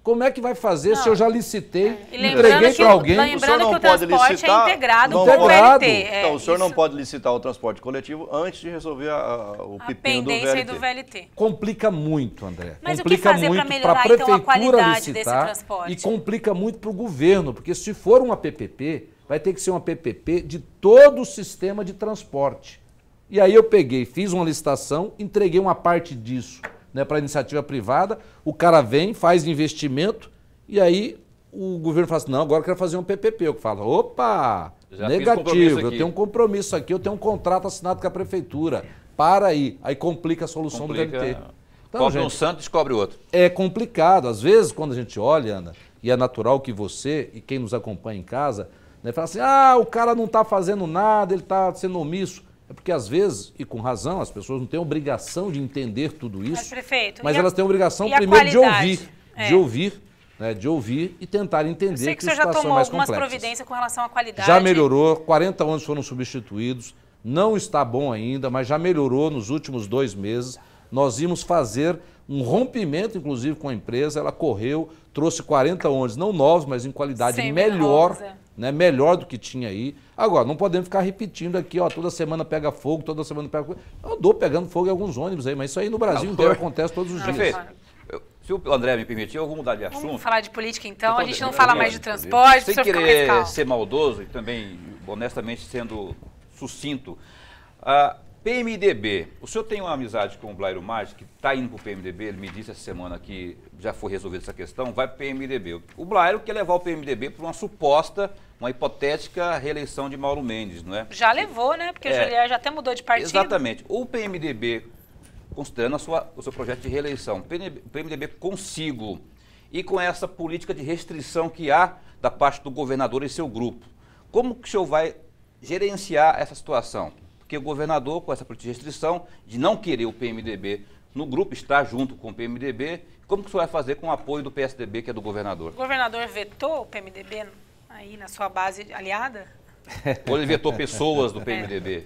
como é que vai fazer não. se eu já licitei, é. entreguei para alguém? Lembrando o que o transporte é licitar, é integrado com o VLT. É, então, o senhor isso. não pode licitar o transporte coletivo antes de resolver a, a, o a pepino do VLT. do VLT. Complica muito, André. Mas complica o que fazer para melhorar, então, a qualidade desse transporte? E complica muito para o governo, porque se for uma PPP, vai ter que ser uma PPP de todo o sistema de transporte. E aí eu peguei, fiz uma licitação, entreguei uma parte disso né, para iniciativa privada, o cara vem, faz investimento e aí o governo fala assim, não, agora eu quero fazer um PPP. Eu falo, opa, Já negativo, eu tenho um compromisso aqui, eu tenho um contrato assinado com a prefeitura. Para aí, aí complica a solução complica. do DMT. Então, Cobre gente, um santo, descobre o outro. É complicado. Às vezes, quando a gente olha, Ana, e é natural que você e quem nos acompanha em casa, né, fala assim, ah, o cara não está fazendo nada, ele está sendo omisso. É porque às vezes, e com razão, as pessoas não têm obrigação de entender tudo isso. Mas, prefeito, mas elas a, têm obrigação primeiro de ouvir, é. de ouvir, né, de ouvir e tentar entender Eu sei que, que a situação já tomou mais algumas providências com relação à qualidade. Já melhorou, 40 ônibus foram substituídos, não está bom ainda, mas já melhorou nos últimos dois meses. Nós íamos fazer um rompimento, inclusive, com a empresa. Ela correu, trouxe 40 ônibus, não novos, mas em qualidade Sem melhor. Rosa é né, melhor do que tinha aí. Agora, não podemos ficar repetindo aqui, ó, toda semana pega fogo, toda semana pega fogo. Eu andou pegando fogo em alguns ônibus aí, mas isso aí no Brasil inteiro acontece todos os dias. Prefeito, se o André me permitir, eu vou mudar de assunto. Vamos falar de política então, a gente não fala mais de transporte. Sem querer ser maldoso e também, honestamente, sendo sucinto, a ah, PMDB, o senhor tem uma amizade com o Blairo Maggi, que está indo para o PMDB, ele me disse essa semana que já foi resolvida essa questão, vai para o PMDB. O Blairo quer levar o PMDB para uma suposta, uma hipotética reeleição de Mauro Mendes, não é? Já levou, né? Porque é, o Julián já até mudou de partido. Exatamente. O PMDB, considerando sua, o seu projeto de reeleição, o PMDB, PMDB consigo e com essa política de restrição que há da parte do governador e seu grupo, como que o senhor vai gerenciar essa situação? Porque o governador, com essa política de restrição, de não querer o PMDB no grupo está junto com o PMDB. Como que o senhor vai fazer com o apoio do PSDB, que é do governador? O governador vetou o PMDB aí na sua base aliada? Ou ele vetou pessoas do PMDB? É.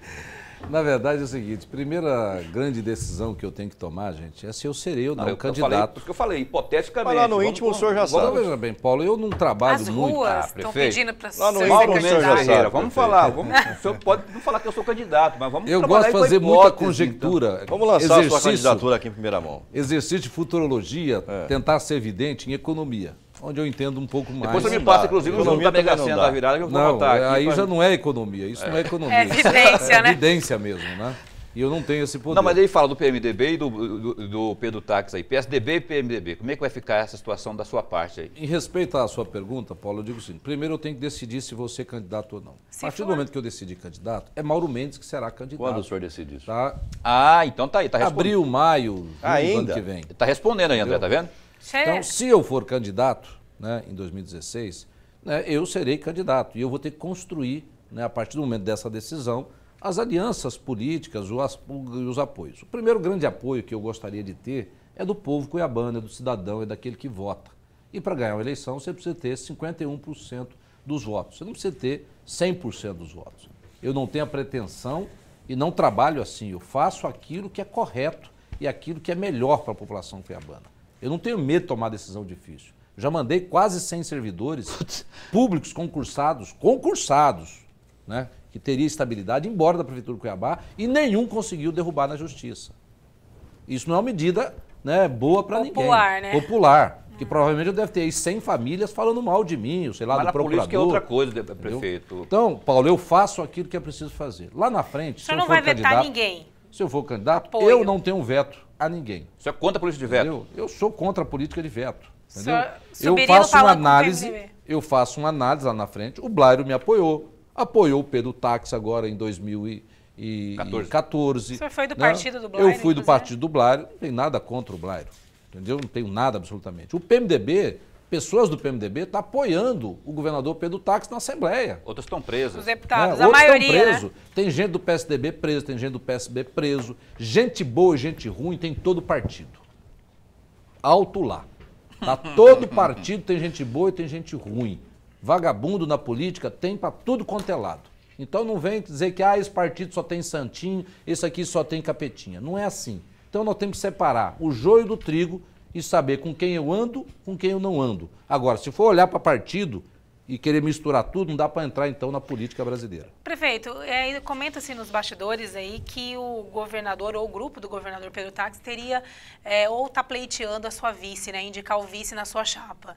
Na verdade é o seguinte, primeira grande decisão que eu tenho que tomar, gente, é se eu serei ou não, eu, candidato. Falei, porque eu falei, hipoteticamente. Mas lá no vamos, íntimo vamos, o senhor já vamos, sabe. Veja bem, Paulo, eu não trabalho As muito. ruas estão ah, pedindo para ser no íntimo, o senhor já sabe. Vamos falar, vamos, o senhor pode não falar que eu sou candidato, mas vamos Eu gosto de fazer hipótese, muita então. conjectura. Então. Vamos lançar exercício, a sua candidatura aqui em primeira mão. Exercício de futurologia, é. tentar ser evidente em economia onde eu entendo um pouco mais. Depois você me passa, inclusive, o jogo da Mega Sena da virada que eu vou não, contar. É, aí já não é economia, isso não é, é. economia. É evidência, é né? É evidência mesmo, né? E eu não tenho esse poder. Não, mas ele fala do PMDB e do, do, do Pedro Táxi aí. PSDB e PMDB. Como é que vai ficar essa situação da sua parte aí? Em respeito à sua pergunta, Paulo, eu digo assim: primeiro eu tenho que decidir se você é candidato ou não. Se a partir for... do momento que eu decidi candidato, é Mauro Mendes que será candidato. Quando o senhor decide isso? Tá? Ah, então tá aí, tá respondendo. Abril, maio, ainda. ano que vem. Tá respondendo aí, André, Entendeu? tá vendo? Certo. Então, se eu for candidato né, em 2016, né, eu serei candidato e eu vou ter que construir, né, a partir do momento dessa decisão, as alianças políticas e os apoios. O primeiro grande apoio que eu gostaria de ter é do povo cuiabano, é do cidadão, é daquele que vota. E para ganhar uma eleição, você precisa ter 51% dos votos. Você não precisa ter 100% dos votos. Eu não tenho a pretensão e não trabalho assim. Eu faço aquilo que é correto e aquilo que é melhor para a população cuiabana. Eu não tenho medo de tomar decisão difícil. já mandei quase 100 servidores públicos concursados, concursados, né, que teria estabilidade embora da prefeitura do Cuiabá e nenhum conseguiu derrubar na justiça. Isso não é uma medida, né, boa para ninguém. Popular, né? Popular. Que ah. provavelmente eu deve ter aí 100 famílias falando mal de mim, ou sei lá, Mas do é procurador. Mas é outra coisa, entendeu? prefeito. Então, Paulo, eu faço aquilo que é preciso fazer. Lá na frente, se eu não for vai vetar ninguém. Se eu for candidato, eu não tenho veto a ninguém. Você é contra a política de veto? Entendeu? Eu sou contra a política de veto. Entendeu? Eu faço uma análise, eu faço uma análise lá na frente. O Blairo me apoiou, apoiou o Pedro Táxi agora em 2014. Você foi do né? partido do Blairo? Eu fui do né? partido do Blairo, não tenho nada contra o Blairo, entendeu? Não tenho nada absolutamente. O PMDB pessoas do PMDB estão tá apoiando o governador Pedro Táxi na Assembleia. Outros estão presos. Os deputados, é, né? a Outros maioria. Estão presos. Né? Tem gente do PSDB preso, tem gente do PSB preso. Gente boa e gente ruim tem todo partido. Alto lá. Tá todo partido tem gente boa e tem gente ruim. Vagabundo na política tem para tudo quanto é lado. Então não vem dizer que ah, esse partido só tem santinho, esse aqui só tem capetinha. Não é assim. Então nós temos que separar o joio do trigo e saber com quem eu ando, com quem eu não ando. Agora, se for olhar para partido e querer misturar tudo, não dá para entrar então na política brasileira. Prefeito, é, comenta-se nos bastidores aí que o governador ou o grupo do governador Pedro Táxi teria é, ou está pleiteando a sua vice, né, indicar o vice na sua chapa.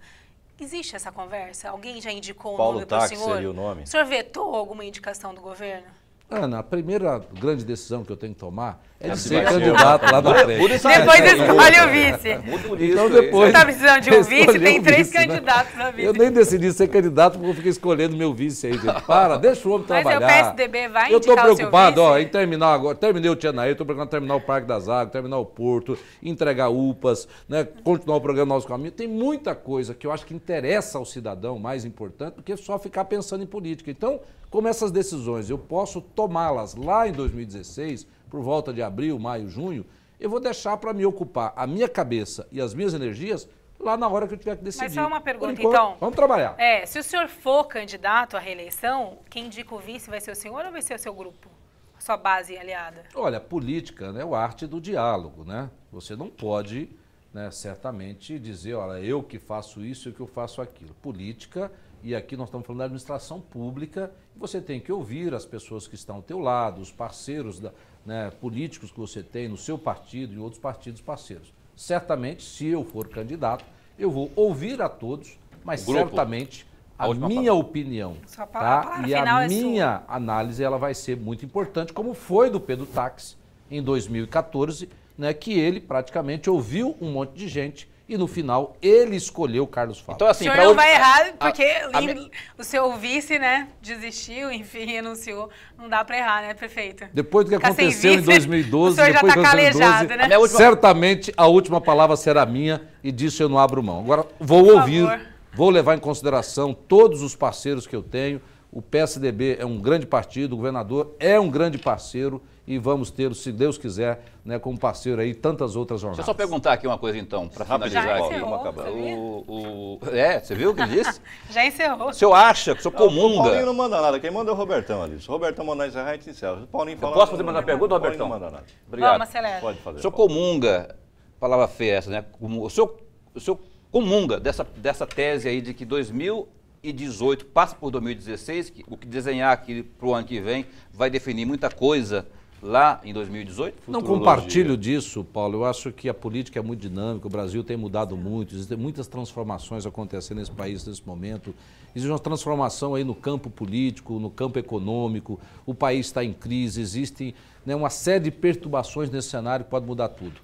Existe essa conversa? Alguém já indicou Paulo o nome para o senhor? Seria o nome. O senhor vetou alguma indicação do governo? Ana, a primeira grande decisão que eu tenho que tomar é de ser candidato lá na frente. Depois escolhe o vice. Então depois. Você está precisando de um vice, tem três vice, né? candidatos na vida. vice. Eu nem decidi ser candidato porque eu fiquei escolhendo meu vice aí. Para, deixa o homem trabalhar. Mas é o PSDB vai Eu estou preocupado, ó, em terminar agora. Terminei o Tianaí, estou preocupado em terminar o Parque das Águas, terminar o Porto, entregar UPAs, né, continuar o programa Nosso Caminho. Tem muita coisa que eu acho que interessa ao cidadão mais importante do que só ficar pensando em política. Então, como essas decisões eu posso tomá-las lá em 2016, por volta de abril, maio, junho, eu vou deixar para me ocupar a minha cabeça e as minhas energias lá na hora que eu tiver que decidir. Mas só uma pergunta, enquanto, então. Vamos trabalhar. É, se o senhor for candidato à reeleição, quem indica o vice vai ser o senhor ou vai ser o seu grupo? sua base aliada? Olha, política né, é o arte do diálogo, né? Você não pode, né, certamente, dizer, olha, eu que faço isso e que eu faço aquilo. Política e aqui nós estamos falando da administração pública, e você tem que ouvir as pessoas que estão ao teu lado, os parceiros da, né, políticos que você tem no seu partido e outros partidos parceiros. Certamente, se eu for candidato, eu vou ouvir a todos, mas Grupo. certamente a, a minha palavra. opinião tá? Palavra, e a, é minha análise ela vai ser muito importante, como foi do Pedro Táxi em 2014, né, que ele praticamente ouviu um monte de gente e no final ele escolheu Carlos Fábio. Então, assim, o senhor não vai errar porque a, a, o seu vice, né, desistiu, enfim, renunciou. Não dá para errar, né, prefeito? Depois do que aconteceu em 2012, o senhor depois já tá 2012, calejado, né? A última... certamente a última palavra será minha e disso eu não abro mão. Agora vou Por ouvir, favor. vou levar em consideração todos os parceiros que eu tenho. O PSDB é um grande partido, o governador é um grande parceiro e vamos ter, se Deus quiser, né, como parceiro aí tantas outras jornadas. Deixa eu só perguntar aqui uma coisa então, para finalizar aqui. Vamos acabar. O, o... É, você viu o que ele disse? Já encerrou. O senhor acha, o senhor comunga. O Paulinho não manda nada, quem manda é o Robertão ali. Se o Robertão mandar encerrar, a gente encerra. O Paulinho fala, eu posso fazer mais uma pergunta, Robertão? Não manda nada. Obrigado. Vamos, acelera. Pode fazer. O senhor Paulo. comunga, palavra feia essa, né? O senhor, o senhor comunga dessa, dessa tese aí de que 2000 2018 passa por 2016, que, o que desenhar aqui para o ano que vem vai definir muita coisa lá em 2018? Não compartilho disso, Paulo. Eu acho que a política é muito dinâmica, o Brasil tem mudado muito, existem muitas transformações acontecendo nesse país nesse momento. Existe uma transformação aí no campo político, no campo econômico, o país está em crise, existem né, uma série de perturbações nesse cenário que pode mudar tudo.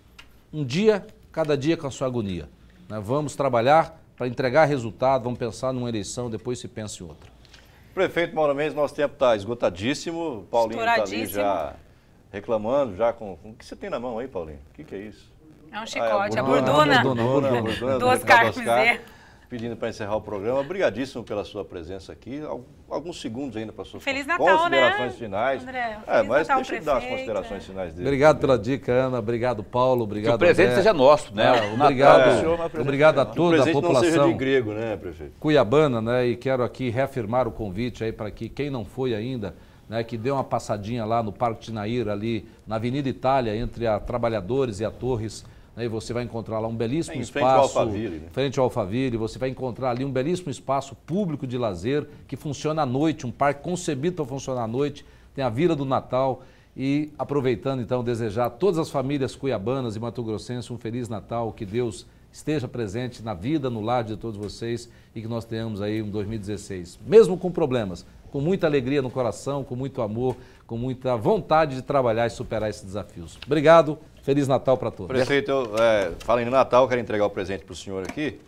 Um dia, cada dia com a sua agonia. Né? Vamos trabalhar para entregar resultado, vamos pensar numa eleição, depois se pensa em outra. Prefeito Mauro Mendes, nosso tempo está esgotadíssimo. Paulinho está ali já reclamando já com, O que você tem na mão aí, Paulinho? O que, que é isso? É um chicote, ah, é, é a borduna. A borduna, a borduna Pedindo para encerrar o programa. Obrigadíssimo pela sua presença aqui. Alguns segundos ainda para suas Feliz Natal, né? considerações né? finais. André, é, mas Natal, deixa eu dar as é. considerações finais dele. Obrigado pela dica, Ana. Obrigado, Paulo. Obrigado. Que o presente André. seja nosso, né? É, obrigado, é, obrigado a toda a população. Não grego, né, prefeito? Cuiabana, né? E quero aqui reafirmar o convite aí para que quem não foi ainda né, que deu uma passadinha lá no Parque Tinaíra, ali na Avenida Itália, entre a Trabalhadores e a Torres, né, e você vai encontrar lá um belíssimo é, espaço. Frente ao Alphaville. Né? Frente ao Alphaville, você vai encontrar ali um belíssimo espaço público de lazer que funciona à noite, um parque concebido para funcionar à noite, tem a Vila do Natal. E aproveitando então, desejar a todas as famílias cuiabanas e mato-grossenses um Feliz Natal, que Deus esteja presente na vida, no lar de todos vocês e que nós tenhamos aí um 2016, mesmo com problemas, com muita alegria no coração, com muito amor, com muita vontade de trabalhar e superar esses desafios. Obrigado, Feliz Natal para todos. Prefeito, é, falando em Natal, quero entregar o presente para o senhor aqui.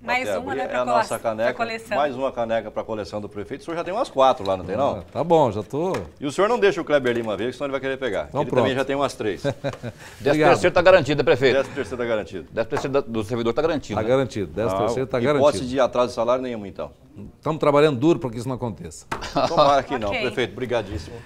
Mais uma, né, é a nossa caneca, coleção. mais uma caneca para a coleção do prefeito. O senhor já tem umas quatro lá, não tem não? Ah, tá bom, já tô. E o senhor não deixa o Kleber Lima ver, senão ele vai querer pegar. Então, ele pronto. também já tem umas três. Décimo terceiro está garantido, prefeito. Décimo terceiro está garantido. Décimo terceiro do servidor está garantido. Está né? garantido, décimo ah, terceiro está garantido. posse de atraso de salário nenhum, então. Estamos trabalhando duro para que isso não aconteça. Tomara que okay. não, prefeito. Obrigadíssimo.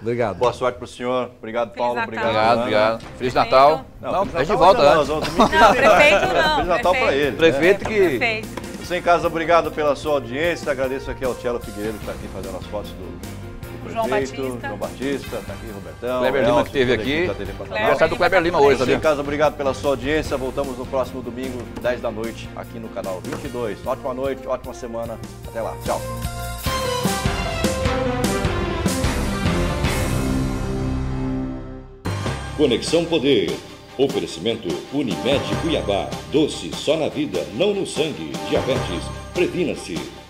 Obrigado. Boa sorte para o senhor. Obrigado, Feliz Paulo. Obrigado, obrigado. Feliz Natal. Não, não, Natal. volta né? antes. Não, prefeito não. Feliz Natal para ele. Né? Prefeito né? que... Prefeito. Você em casa, obrigado pela sua audiência. Agradeço aqui ao Tielo Figueiredo que está aqui fazendo as fotos do... do João prefeito, Batista. João Batista, está aqui Robertão. Kleber Lima que esteve aqui. Aniversário do Kleber Lima hoje também. em casa, obrigado pela sua audiência. Voltamos no próximo domingo, 10 da noite, aqui no canal 22. Ótima noite, ótima semana. Até lá. Tchau. Conexão Poder. Oferecimento Unimed Cuiabá. Doce só na vida, não no sangue. Diabetes. Previna-se.